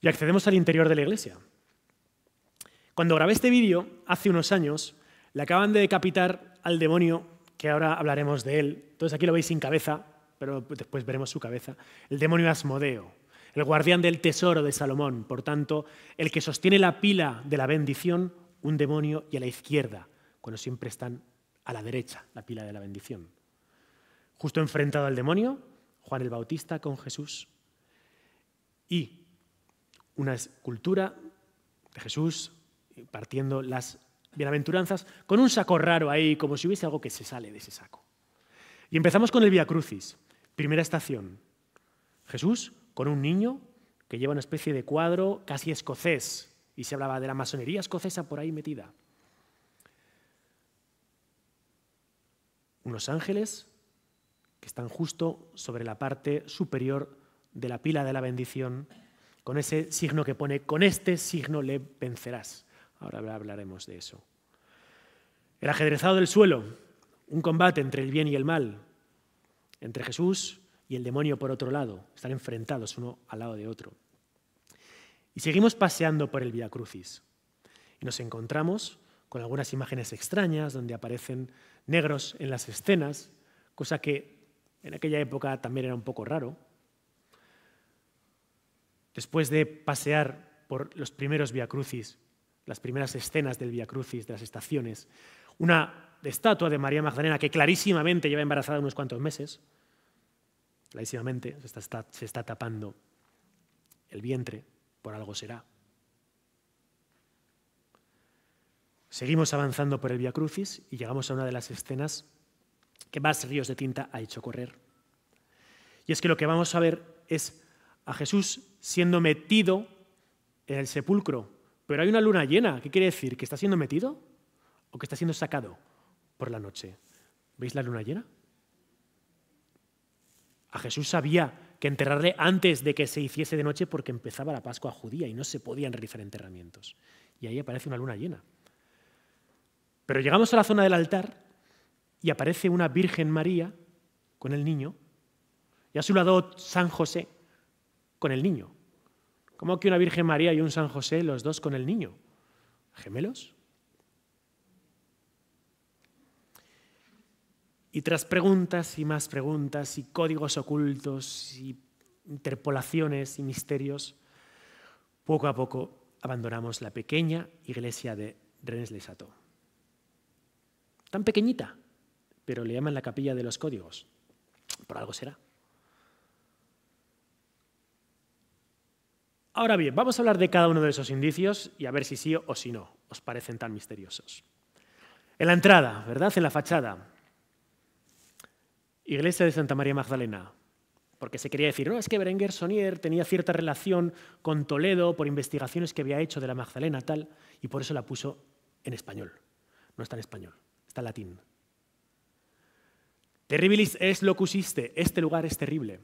Y accedemos al interior de la iglesia. Cuando grabé este vídeo, hace unos años, le acaban de decapitar al demonio, que ahora hablaremos de él. Entonces aquí lo veis sin cabeza, pero después veremos su cabeza. El demonio Asmodeo, el guardián del tesoro de Salomón, por tanto, el que sostiene la pila de la bendición un demonio y a la izquierda, cuando siempre están a la derecha, la pila de la bendición. Justo enfrentado al demonio, Juan el Bautista con Jesús y una escultura de Jesús partiendo las bienaventuranzas con un saco raro ahí, como si hubiese algo que se sale de ese saco. Y empezamos con el Via Crucis, primera estación. Jesús con un niño que lleva una especie de cuadro casi escocés, y se hablaba de la masonería escocesa por ahí metida. Unos ángeles que están justo sobre la parte superior de la pila de la bendición, con ese signo que pone, con este signo le vencerás. Ahora hablaremos de eso. El ajedrezado del suelo, un combate entre el bien y el mal, entre Jesús y el demonio por otro lado, están enfrentados uno al lado de otro. Y seguimos paseando por el Via Crucis. Y nos encontramos con algunas imágenes extrañas donde aparecen negros en las escenas, cosa que en aquella época también era un poco raro. Después de pasear por los primeros Via Crucis, las primeras escenas del Via Crucis, de las estaciones, una estatua de María Magdalena que clarísimamente lleva embarazada unos cuantos meses, clarísimamente está, se está tapando el vientre, por algo será. Seguimos avanzando por el Via Crucis y llegamos a una de las escenas que más ríos de tinta ha hecho correr. Y es que lo que vamos a ver es a Jesús siendo metido en el sepulcro. Pero hay una luna llena. ¿Qué quiere decir? ¿Que está siendo metido o que está siendo sacado por la noche? ¿Veis la luna llena? A Jesús sabía que enterrarle antes de que se hiciese de noche porque empezaba la Pascua judía y no se podían realizar enterramientos. Y ahí aparece una luna llena. Pero llegamos a la zona del altar y aparece una Virgen María con el niño y a su lado San José con el niño. ¿Cómo que una Virgen María y un San José, los dos con el niño? ¿Gemelos? Y tras preguntas y más preguntas y códigos ocultos y interpolaciones y misterios, poco a poco abandonamos la pequeña iglesia de rennes les Tan pequeñita, pero le llaman la capilla de los códigos. Por algo será. Ahora bien, vamos a hablar de cada uno de esos indicios y a ver si sí o si no os parecen tan misteriosos. En la entrada, ¿verdad? En la fachada, Iglesia de Santa María Magdalena, porque se quería decir, no, es que Berenguer Sonier tenía cierta relación con Toledo por investigaciones que había hecho de la Magdalena tal, y por eso la puso en español. No está en español, está en latín. Terribilis es locusiste, este lugar es terrible.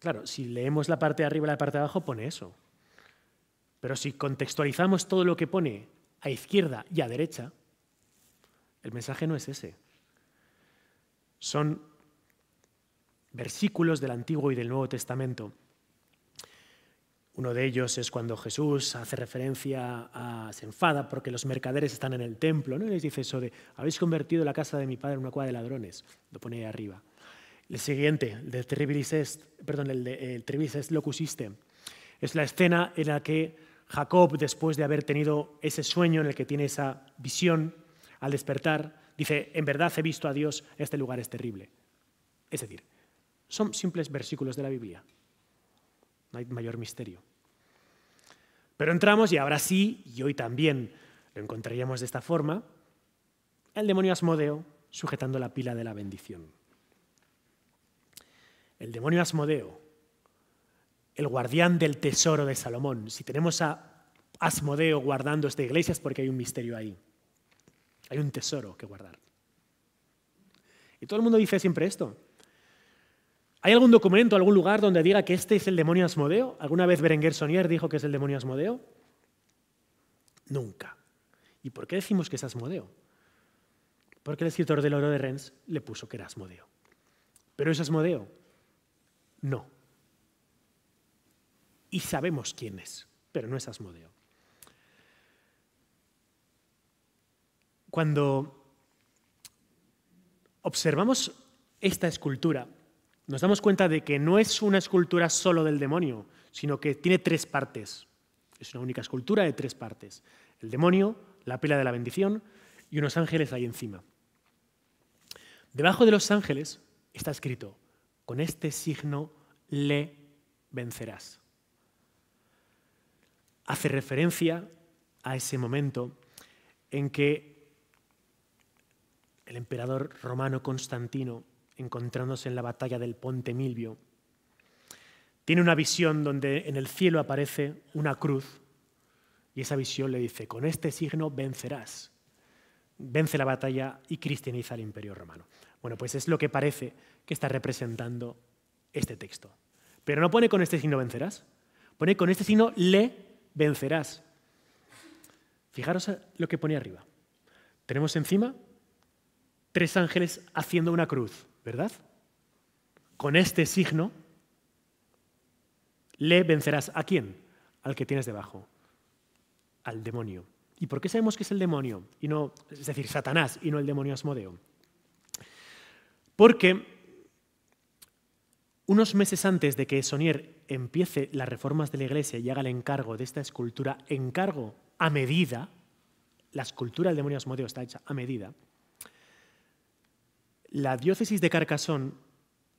Claro, si leemos la parte de arriba y la parte de abajo pone eso. Pero si contextualizamos todo lo que pone a izquierda y a derecha, el mensaje no es ese son versículos del Antiguo y del Nuevo Testamento. Uno de ellos es cuando Jesús hace referencia a, se enfada porque los mercaderes están en el templo, ¿no? Y les dice eso de, habéis convertido la casa de mi padre en una cueva de ladrones, lo pone ahí arriba. El siguiente, el de Terribilis Est, perdón, el de Terribilis es la escena en la que Jacob, después de haber tenido ese sueño en el que tiene esa visión, al despertar, dice, en verdad he visto a Dios, este lugar es terrible. Es decir, son simples versículos de la Biblia. No hay mayor misterio. Pero entramos y ahora sí, y hoy también lo encontraríamos de esta forma, el demonio Asmodeo sujetando la pila de la bendición. El demonio Asmodeo, el guardián del tesoro de Salomón. Si tenemos a Asmodeo guardando esta iglesia es porque hay un misterio ahí. Hay un tesoro que guardar. Y todo el mundo dice siempre esto. ¿Hay algún documento, algún lugar donde diga que este es el demonio Asmodeo? ¿Alguna vez Berenguer Sonier dijo que es el demonio Asmodeo? Nunca. ¿Y por qué decimos que es Asmodeo? Porque el escritor del Oro de Rennes le puso que era Asmodeo. ¿Pero es Asmodeo? No. Y sabemos quién es, pero no es Asmodeo. Cuando observamos esta escultura, nos damos cuenta de que no es una escultura solo del demonio, sino que tiene tres partes. Es una única escultura de tres partes. El demonio, la pila de la bendición y unos ángeles ahí encima. Debajo de los ángeles está escrito, con este signo le vencerás. Hace referencia a ese momento en que el emperador romano Constantino, encontrándose en la batalla del Ponte Milvio, tiene una visión donde en el cielo aparece una cruz y esa visión le dice, con este signo vencerás, vence la batalla y cristianiza el imperio romano. Bueno, pues es lo que parece que está representando este texto. Pero no pone con este signo vencerás, pone con este signo le vencerás. Fijaros lo que pone arriba. Tenemos encima tres ángeles haciendo una cruz, ¿verdad? Con este signo le vencerás a quién? Al que tienes debajo, al demonio. ¿Y por qué sabemos que es el demonio y no, es decir, Satanás y no el demonio Asmodeo? Porque unos meses antes de que Sonier empiece las reformas de la Iglesia y haga el encargo de esta escultura, encargo a medida, la escultura del demonio Asmodeo está hecha a medida, la diócesis de Carcassonne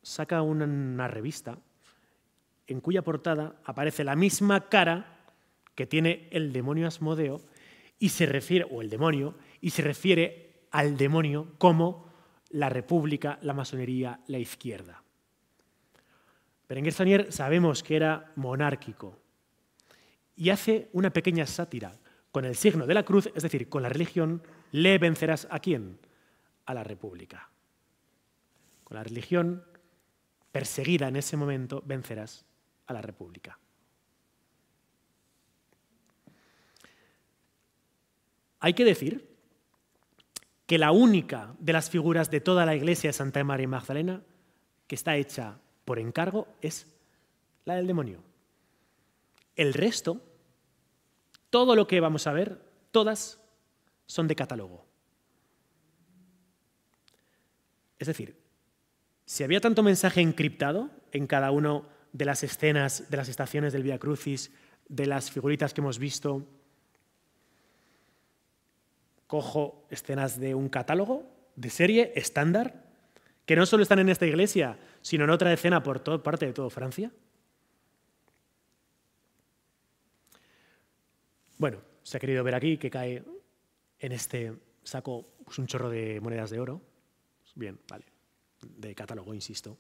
saca una, revista en cuya portada aparece la misma cara que tiene el demonio Asmodeo y se refiere, o el demonio, y se refiere al demonio como la república, la masonería, la izquierda. Pero en Sanier sabemos que era monárquico y hace una pequeña sátira. Con el signo de la cruz, es decir, con la religión, le vencerás a quién? A la república la religión perseguida en ese momento, vencerás a la República. Hay que decir que la única de las figuras de toda la iglesia de Santa María Magdalena que está hecha por encargo es la del demonio. El resto, todo lo que vamos a ver, todas son de catálogo. Es decir, si había tanto mensaje encriptado en cada una de las escenas de las estaciones del Via Crucis, de las figuritas que hemos visto, cojo escenas de un catálogo de serie estándar, que no solo están en esta iglesia, sino en otra escena por toda parte de toda Francia. Bueno, se ha querido ver aquí que cae en este saco pues, un chorro de monedas de oro. Bien, vale de catálogo, insisto.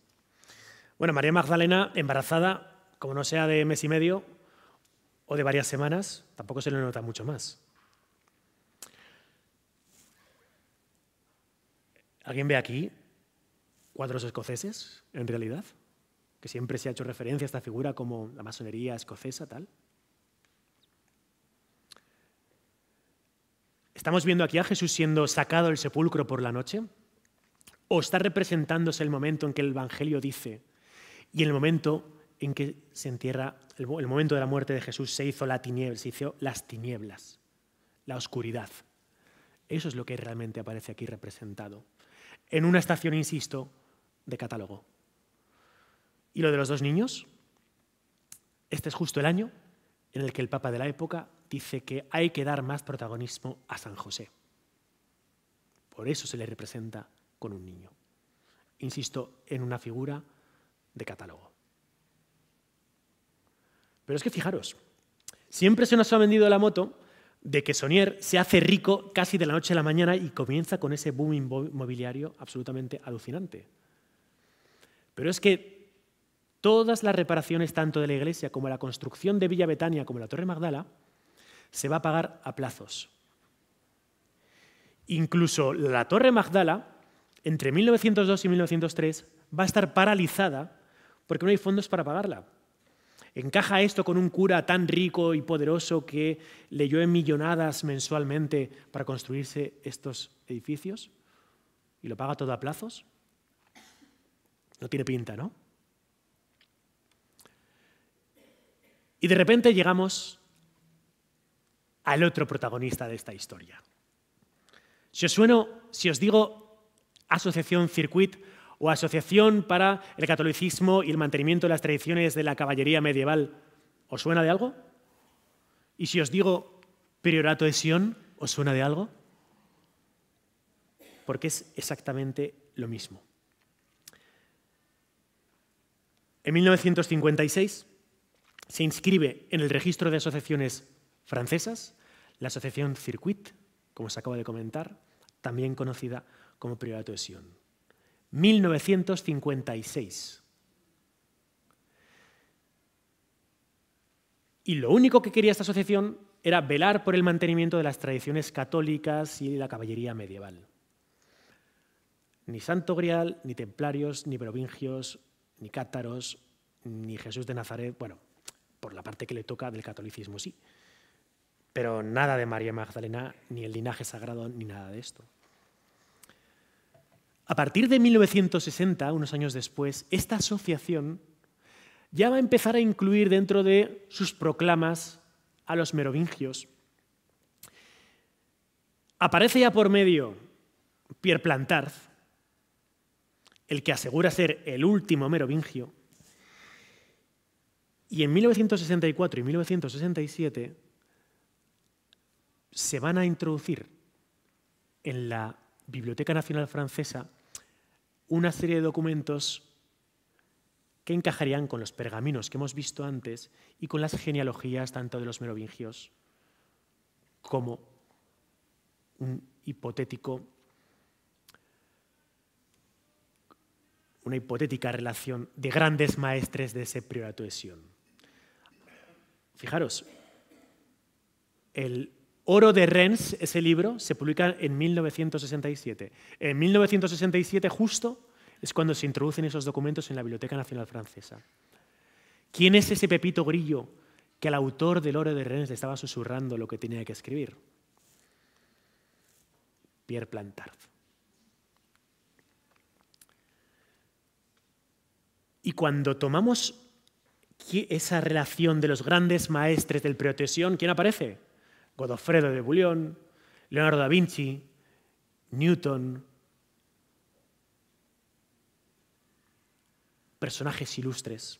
Bueno, María Magdalena, embarazada, como no sea de mes y medio o de varias semanas, tampoco se le nota mucho más. ¿Alguien ve aquí cuadros escoceses, en realidad? Que siempre se ha hecho referencia a esta figura como la masonería escocesa, tal. Estamos viendo aquí a Jesús siendo sacado del sepulcro por la noche, o está representándose el momento en que el Evangelio dice, y el momento en que se entierra, el, el momento de la muerte de Jesús se hizo la tiniebla, se hizo las tinieblas, la oscuridad. Eso es lo que realmente aparece aquí representado. En una estación, insisto, de catálogo. ¿Y lo de los dos niños? Este es justo el año en el que el Papa de la época dice que hay que dar más protagonismo a San José. Por eso se le representa con un niño. Insisto, en una figura de catálogo. Pero es que fijaros, siempre se nos ha vendido la moto de que Sonier se hace rico casi de la noche a la mañana y comienza con ese boom inmobiliario absolutamente alucinante. Pero es que todas las reparaciones, tanto de la iglesia como la construcción de Villa Betania como la Torre Magdala, se va a pagar a plazos. Incluso la Torre Magdala entre 1902 y 1903 va a estar paralizada porque no hay fondos para pagarla. ¿Encaja esto con un cura tan rico y poderoso que le en millonadas mensualmente para construirse estos edificios? ¿Y lo paga todo a plazos? No tiene pinta, ¿no? Y de repente llegamos al otro protagonista de esta historia. Si os, sueno, si os digo Asociación Circuit o Asociación para el Catolicismo y el Mantenimiento de las Tradiciones de la Caballería Medieval. ¿Os suena de algo? Y si os digo Priorato de Sion, ¿os suena de algo? Porque es exactamente lo mismo. En 1956 se inscribe en el registro de asociaciones francesas la Asociación Circuit, como os acaba de comentar, también conocida como priorato de 1956. Y lo único que quería esta asociación era velar por el mantenimiento de las tradiciones católicas y la caballería medieval. Ni Santo Grial, ni templarios, ni provingios, ni cátaros, ni Jesús de Nazaret, bueno, por la parte que le toca del catolicismo sí, pero nada de María Magdalena, ni el linaje sagrado, ni nada de esto. A partir de 1960, unos años después, esta asociación ya va a empezar a incluir dentro de sus proclamas a los merovingios. Aparece ya por medio Pierre Plantard, el que asegura ser el último merovingio, y en 1964 y 1967 se van a introducir en la Biblioteca Nacional Francesa una serie de documentos que encajarían con los pergaminos que hemos visto antes y con las genealogías tanto de los merovingios como un hipotético, una hipotética relación de grandes maestres de ese priorato de Sion. Fijaros, el Oro de Rennes, ese libro, se publica en 1967. En 1967 justo es cuando se introducen esos documentos en la Biblioteca Nacional Francesa. ¿Quién es ese Pepito Grillo que al autor del Oro de Rennes le estaba susurrando lo que tenía que escribir? Pierre Plantard. Y cuando tomamos esa relación de los grandes maestres del preotesión, ¿quién aparece? Godofredo de Bouillon, Leonardo da Vinci, Newton, personajes ilustres.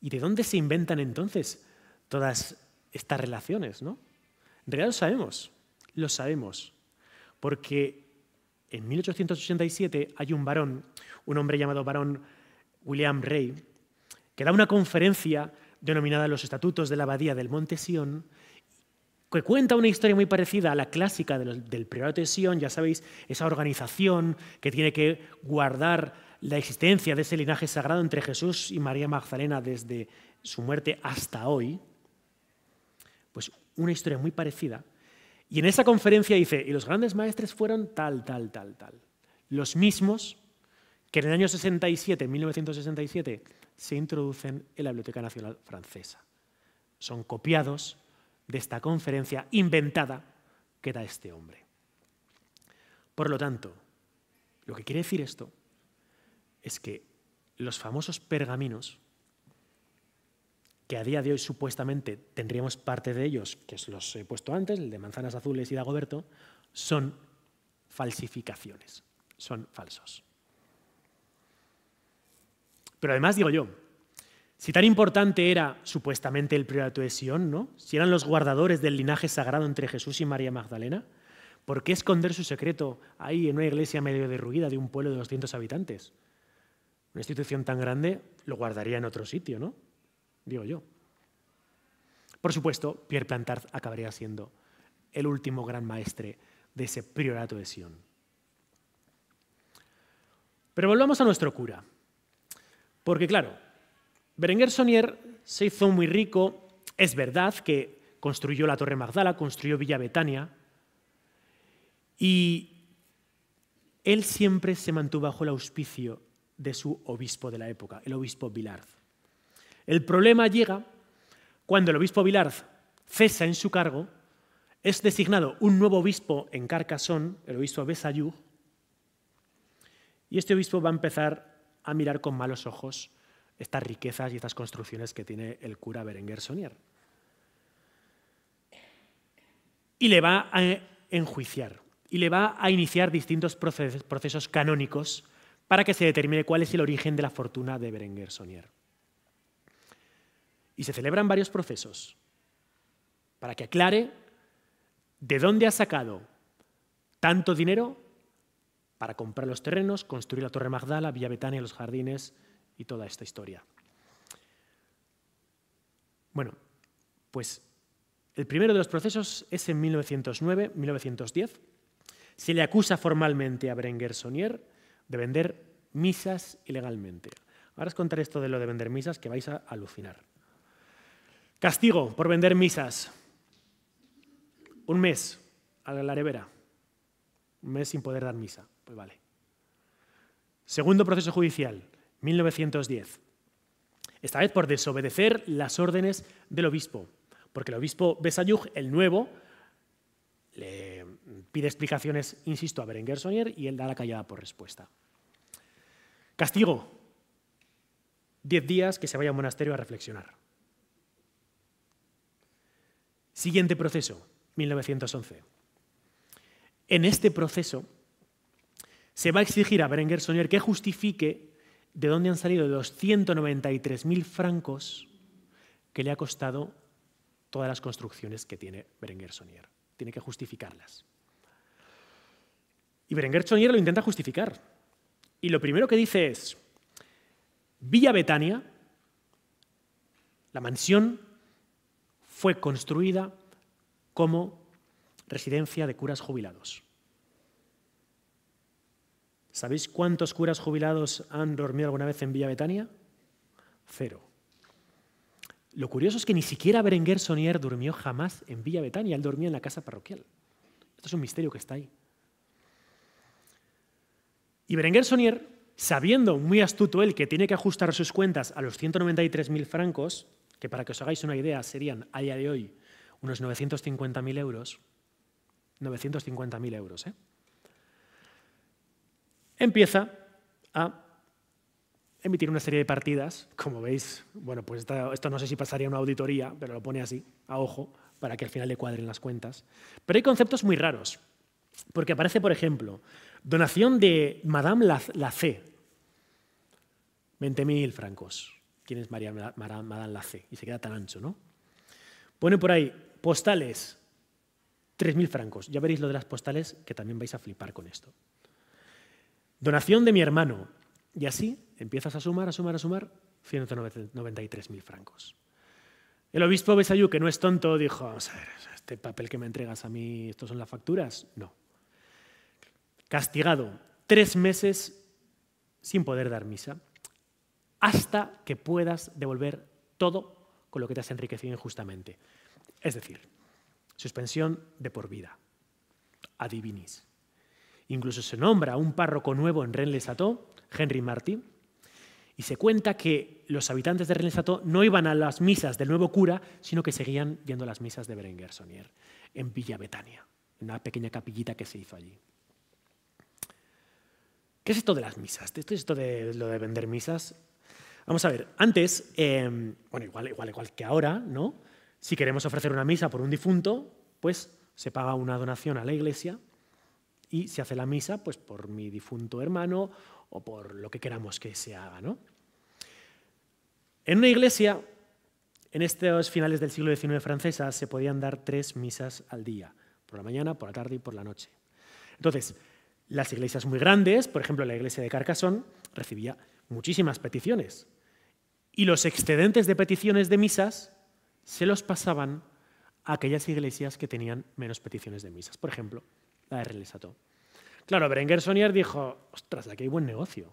¿Y de dónde se inventan entonces todas estas relaciones? ¿no? En realidad lo sabemos, lo sabemos, porque en 1887 hay un varón, un hombre llamado varón William Ray, que da una conferencia denominada Los Estatutos de la Abadía del Monte Sion, que cuenta una historia muy parecida a la clásica del, Priorato de Sion, ya sabéis, esa organización que tiene que guardar la existencia de ese linaje sagrado entre Jesús y María Magdalena desde su muerte hasta hoy, pues una historia muy parecida. Y en esa conferencia dice, y los grandes maestres fueron tal, tal, tal, tal. Los mismos que en el año 67, 1967, se introducen en la Biblioteca Nacional Francesa. Son copiados de esta conferencia inventada que da este hombre. Por lo tanto, lo que quiere decir esto es que los famosos pergaminos, que a día de hoy supuestamente tendríamos parte de ellos, que los he puesto antes, el de manzanas azules y de Dagoberto, son falsificaciones, son falsos. Pero además digo yo, si tan importante era supuestamente el priorato de Sion, ¿no? si eran los guardadores del linaje sagrado entre Jesús y María Magdalena, ¿por qué esconder su secreto ahí en una iglesia medio derruida de un pueblo de 200 habitantes? Una institución tan grande lo guardaría en otro sitio, ¿no? Digo yo. Por supuesto, Pierre Plantard acabaría siendo el último gran maestre de ese priorato de Sion. Pero volvamos a nuestro cura. Porque claro, Berenguer Sonier se hizo muy rico, es verdad que construyó la Torre Magdala, construyó Villa Betania, y él siempre se mantuvo bajo el auspicio de su obispo de la época, el obispo Vilard. El problema llega cuando el obispo Vilard cesa en su cargo, es designado un nuevo obispo en Carcassonne, el obispo Besayú, y este obispo va a empezar a mirar con malos ojos estas riquezas y estas construcciones que tiene el cura Berenguer Sonier. Y le va a enjuiciar y le va a iniciar distintos procesos, canónicos para que se determine cuál es el origen de la fortuna de Berenguer Sonier. Y se celebran varios procesos para que aclare de dónde ha sacado tanto dinero para comprar los terrenos, construir la Torre Magdala, Villa Betania, los jardines, y toda esta historia. Bueno, pues el primero de los procesos es en 1909-1910. Se le acusa formalmente a Berenguer Sonier de vender misas ilegalmente. Ahora os contaré esto de lo de vender misas que vais a alucinar. Castigo por vender misas. Un mes a la revera. Un mes sin poder dar misa. Pues vale. Segundo proceso judicial. 1910. Esta vez por desobedecer las órdenes del obispo, porque el obispo Besayug, el nuevo, le pide explicaciones, insisto, a Berenguer Sonier y él da la callada por respuesta. Castigo. Diez días que se vaya al monasterio a reflexionar. Siguiente proceso, 1911. En este proceso se va a exigir a Berenguer Sonier que justifique de dónde han salido los 193.000 francos que le ha costado todas las construcciones que tiene Berenguer Sonier. Tiene que justificarlas. Y Berenguer Sonier lo intenta justificar. Y lo primero que dice es, Villa Betania, la mansión, fue construida como residencia de curas jubilados. ¿Sabéis cuántos curas jubilados han dormido alguna vez en Villa Betania? Cero. Lo curioso es que ni siquiera Berenguer Sonier durmió jamás en Villa Betania, él dormía en la casa parroquial. Esto es un misterio que está ahí. Y Berenguer Sonier, sabiendo muy astuto él que tiene que ajustar sus cuentas a los 193.000 francos, que para que os hagáis una idea serían a día de hoy unos 950.000 euros, 950.000 euros, ¿eh? empieza a emitir una serie de partidas. Como veis, bueno, pues esto, no sé si pasaría una auditoría, pero lo pone así, a ojo, para que al final le cuadren las cuentas. Pero hay conceptos muy raros, porque aparece, por ejemplo, donación de Madame La C. 20.000 francos. ¿Quién es María Madame C. Y se queda tan ancho, ¿no? Pone por ahí postales, 3.000 francos. Ya veréis lo de las postales, que también vais a flipar con esto. Donación de mi hermano. Y así empiezas a sumar, a sumar, a sumar 193.000 francos. El obispo Besayú, que no es tonto, dijo, vamos a ver, este papel que me entregas a mí, ¿estos son las facturas? No. Castigado tres meses sin poder dar misa, hasta que puedas devolver todo con lo que te has enriquecido injustamente. Es decir, suspensión de por vida. Adivinis. Incluso se nombra un párroco nuevo en rennes Henry Martí, y se cuenta que los habitantes de rennes no iban a las misas del nuevo cura, sino que seguían yendo a las misas de Berenguer Sonier en Villa Betania, en una pequeña capillita que se hizo allí. ¿Qué es esto de las misas? ¿Esto es esto de lo de vender misas? Vamos a ver, antes, em, bueno, igual, igual, igual que ahora, ¿no? Si queremos ofrecer una misa por un difunto, pues se paga una donación a la iglesia y se hace la misa pues, por mi difunto hermano o por lo que queramos que se haga. ¿no? En una iglesia, en estos finales del siglo XIX francesa, se podían dar tres misas al día, por la mañana, por la tarde y por la noche. Entonces, las iglesias muy grandes, por ejemplo la iglesia de Carcassonne, recibía muchísimas peticiones. Y los excedentes de peticiones de misas se los pasaban a aquellas iglesias que tenían menos peticiones de misas. Por ejemplo, Claro, Berenguer Sonier dijo, ostras, aquí hay buen negocio.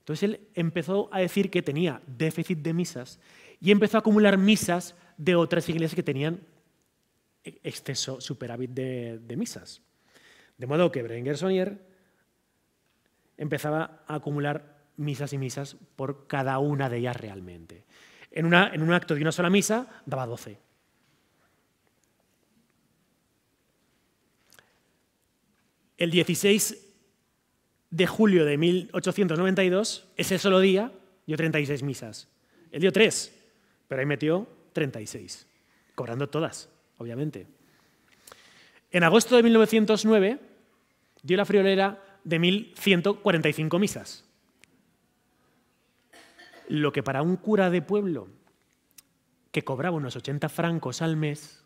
Entonces él empezó a decir que tenía déficit de misas y empezó a acumular misas de otras iglesias que tenían e-, exceso, superávit de, misas. De modo que Berenguer Sonier empezaba a acumular misas y misas por cada una de ellas realmente. En, en un acto de una sola misa daba 12. El 16 de julio de 1892, ese solo día, dio 36 misas. Él dio 3, pero ahí metió 36, cobrando todas, obviamente. En agosto de 1909 dio la friolera de 1.145 misas. Lo que para un cura de pueblo que cobraba unos 80 francos al mes,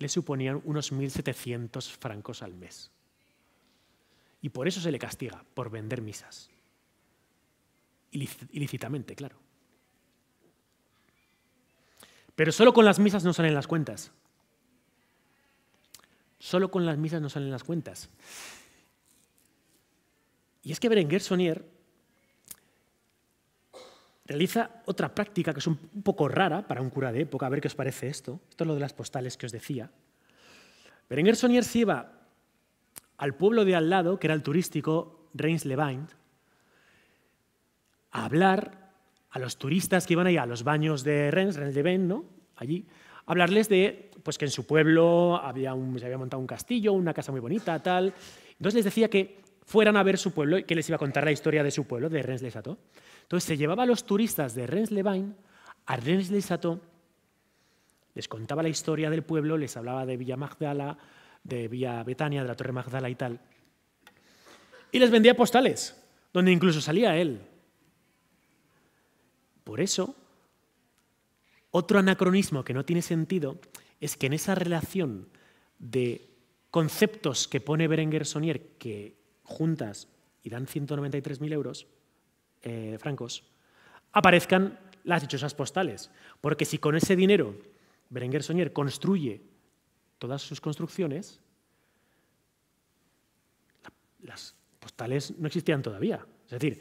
le suponían unos 1.700 francos al mes. Y por eso se le castiga, por vender misas. Ilícitamente, claro. Pero solo con las misas no salen las cuentas. Solo con las misas no salen las cuentas. Y es que Berenguer Sonier realiza otra práctica que es un poco rara para un cura de época, a ver qué os parece esto. Esto es lo de las postales que os decía. Berenguer Sonier se iba al pueblo de al lado, que era el turístico reims le a hablar a los turistas que iban allá a los baños de Reims, le no Allí, hablarles de pues que en su pueblo había se había montado un castillo, una casa muy bonita, tal. Entonces les decía que fueran a ver su pueblo y que les iba a contar la historia de su pueblo, de reims les Entonces se llevaba a los turistas de reims le a reims le les contaba la historia del pueblo, les hablaba de Villa Magdala, de Vía Betania, de la Torre Magdala y tal. Y les vendía postales, donde incluso salía él. Por eso, otro anacronismo que no tiene sentido es que en esa relación de conceptos que pone Berenguer Sonier, que juntas y dan 193.000 euros de eh, francos, aparezcan las dichosas postales. Porque si con ese dinero Berenguer Sonier construye todas sus construcciones, las postales no existían todavía. Es decir,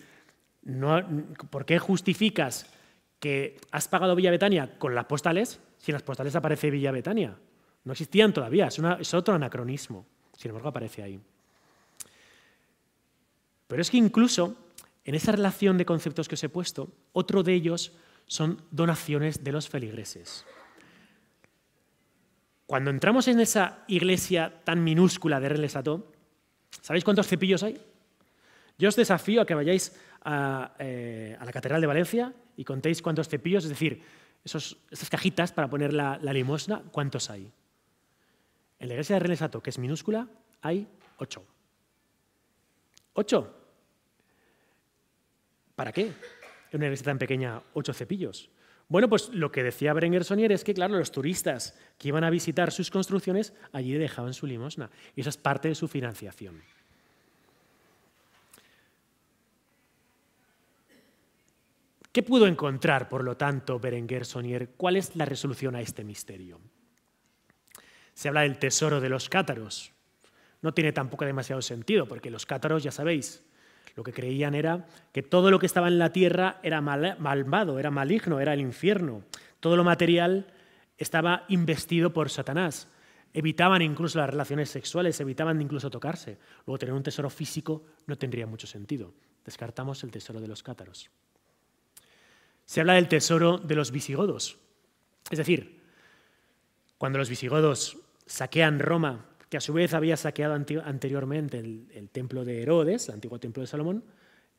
¿por qué justificas que has pagado Villa Betania con las postales si en las postales aparece Villa Betania? No existían todavía, es, es otro anacronismo. Sin embargo, aparece ahí. Pero es que incluso en esa relación de conceptos que os he puesto, otro de ellos son donaciones de los feligreses. Cuando entramos en esa iglesia tan minúscula de Sato, ¿sabéis cuántos cepillos hay? Yo os desafío a que vayáis a, eh, la Catedral de Valencia y contéis cuántos cepillos, es decir, esas cajitas para poner la, limosna, cuántos hay. En la iglesia de Sato, que es minúscula, hay ocho. ¿Ocho? ¿Para qué? En una iglesia tan pequeña, ocho cepillos. Bueno, pues lo que decía Berenguer Sonier es que, claro, los turistas que iban a visitar sus construcciones allí dejaban su limosna y esa es parte de su financiación. ¿Qué pudo encontrar, por lo tanto, Berenguer Sonier? ¿Cuál es la resolución a este misterio? Se habla del tesoro de los cátaros. No tiene tampoco demasiado sentido, porque los cátaros, ya sabéis, lo que creían era que todo lo que estaba en la tierra era malvado, era maligno, era el infierno. Todo lo material estaba investido por Satanás. Evitaban incluso las relaciones sexuales, evitaban incluso tocarse. Luego tener un tesoro físico no tendría mucho sentido. Descartamos el tesoro de los cátaros. Se habla del tesoro de los visigodos. Es decir, cuando los visigodos saquean Roma que a su vez había saqueado anteriormente el, templo de Herodes, el antiguo templo de Salomón,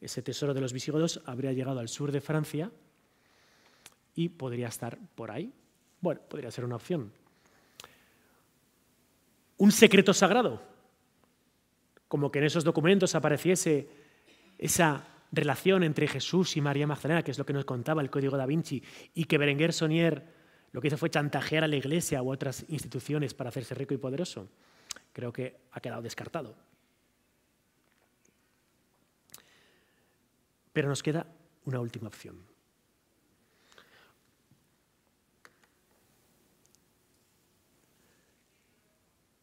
ese tesoro de los visigodos habría llegado al sur de Francia y podría estar por ahí. Bueno, podría ser una opción. Un secreto sagrado, como que en esos documentos apareciese esa relación entre Jesús y María Magdalena, que es lo que nos contaba el Código da Vinci, y que Berenguer Sonier lo que hizo fue chantajear a la Iglesia u otras instituciones para hacerse rico y poderoso creo que ha quedado descartado. Pero nos queda una última opción.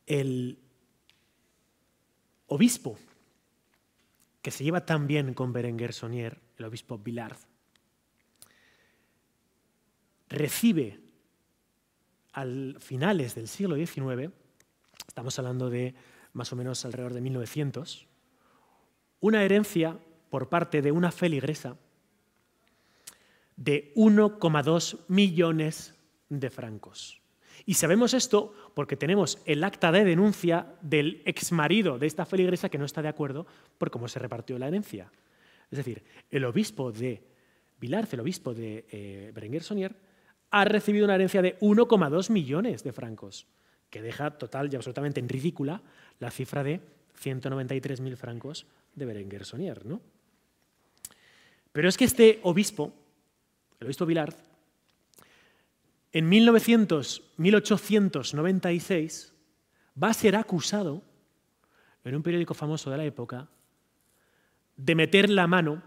El obispo que se lleva tan bien con Berenguer Sonier, el obispo Villard, recibe a finales del siglo XIX estamos hablando de más o menos alrededor de 1900, una herencia por parte de una feligresa de 1,2 millones de francos. Y sabemos esto porque tenemos el acta de denuncia del exmarido de esta feligresa que no está de acuerdo por cómo se repartió la herencia. Es decir, el obispo de Vilarce, el obispo de eh, Brenger Sonier, ha recibido una herencia de 1,2 millones de francos que deja total y absolutamente en ridícula la cifra de 193.000 francos de Berenguer Sonier. Pero es que este obispo, el obispo Villard, en 1900, 1896 va a ser acusado en un periódico famoso de la época de meter la mano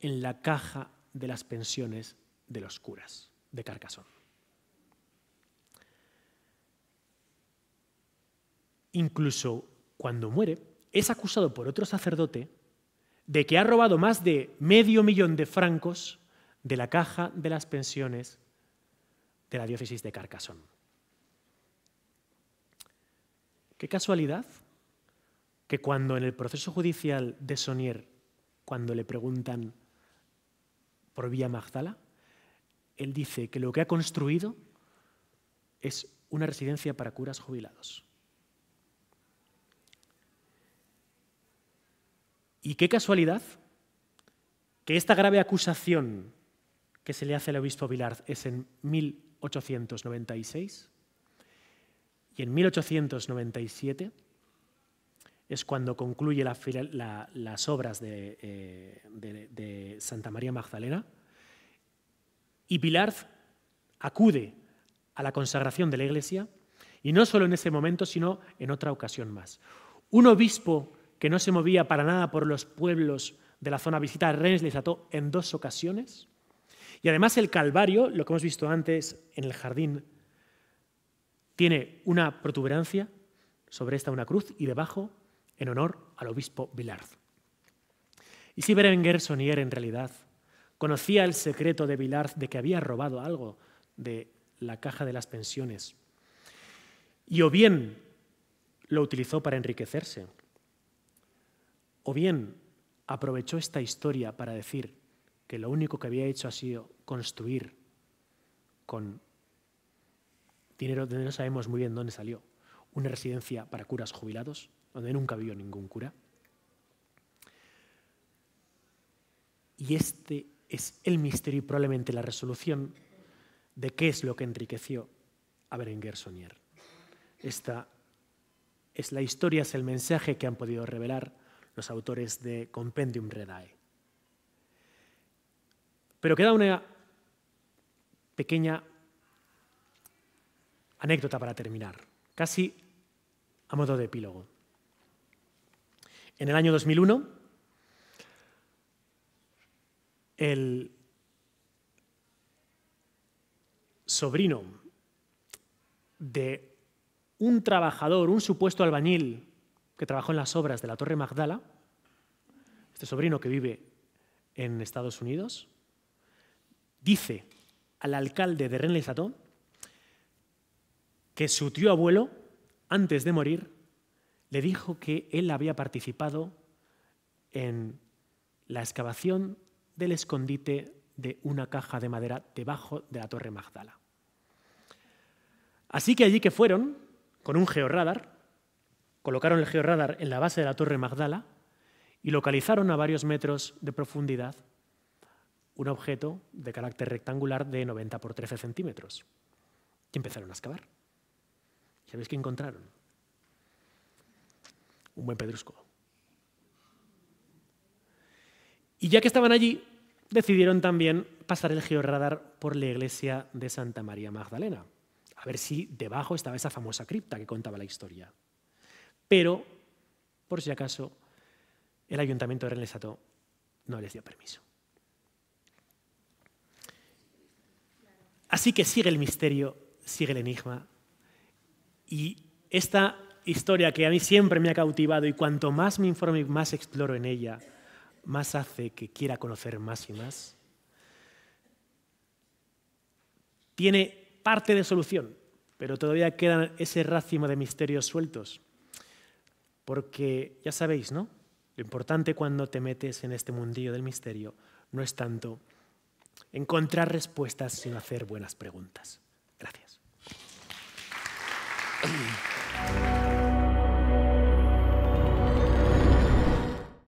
en la caja de las pensiones de los curas de Carcassón. incluso cuando muere, es acusado por otro sacerdote de que ha robado más de medio millón de francos de la caja de las pensiones de la diócesis de Carcassonne. Qué casualidad que cuando en el proceso judicial de Sonier, cuando le preguntan por vía Magdala, él dice que lo que ha construido es una residencia para curas jubilados. Y qué casualidad que esta grave acusación que se le hace al obispo Vilar es en 1896 y en 1897 es cuando concluye la, las obras eh, de, Santa María Magdalena y Pilar acude a la consagración de la iglesia y no solo en ese momento, sino en otra ocasión más. Un obispo que no se movía para nada por los pueblos de la zona visitada Rennes les ató en dos ocasiones. Y además el Calvario, lo que hemos visto antes en el jardín, tiene una protuberancia, sobre esta una cruz, y debajo, en honor al obispo Vilard. Y si Berenguer Sonier en realidad conocía el secreto de Vilard de que había robado algo de la caja de las pensiones, y o bien lo utilizó para enriquecerse, o bien aprovechó esta historia para decir que lo único que había hecho ha sido construir con dinero donde no sabemos muy bien dónde salió, una residencia para curas jubilados, donde nunca vivió ningún cura. Y este es el misterio y probablemente la resolución de qué es lo que enriqueció a Berenguer Sonier. Esta es la historia, es el mensaje que han podido revelar los autores de Compendium Redae. Pero queda una pequeña anécdota para terminar, casi a modo de epílogo. En el año 2001, el sobrino de un trabajador, un supuesto albañil que trabajó en las obras de la Torre Magdala, este sobrino que vive en Estados Unidos, dice al alcalde de Rennes que su tío abuelo, antes de morir, le dijo que él había participado en la excavación del escondite de una caja de madera debajo de la Torre Magdala. Así que allí que fueron, con un georradar, Colocaron el georradar en la base de la Torre Magdala y localizaron a varios metros de profundidad un objeto de carácter rectangular de 90 por 13 centímetros. Y empezaron a excavar. ¿Sabéis qué encontraron? Un buen pedrusco. Y ya que estaban allí, decidieron también pasar el georradar por la iglesia de Santa María Magdalena, a ver si debajo estaba esa famosa cripta que contaba la historia pero por si acaso el ayuntamiento de Sato no les dio permiso. Así que sigue el misterio, sigue el enigma. Y esta historia que a mí siempre me ha cautivado y cuanto más me informo y más exploro en ella, más hace que quiera conocer más y más, tiene parte de solución, pero todavía queda ese racimo de misterios sueltos. Porque ya sabéis, ¿no? Lo importante cuando te metes en este mundillo del misterio no es tanto encontrar respuestas, sino hacer buenas preguntas. Gracias.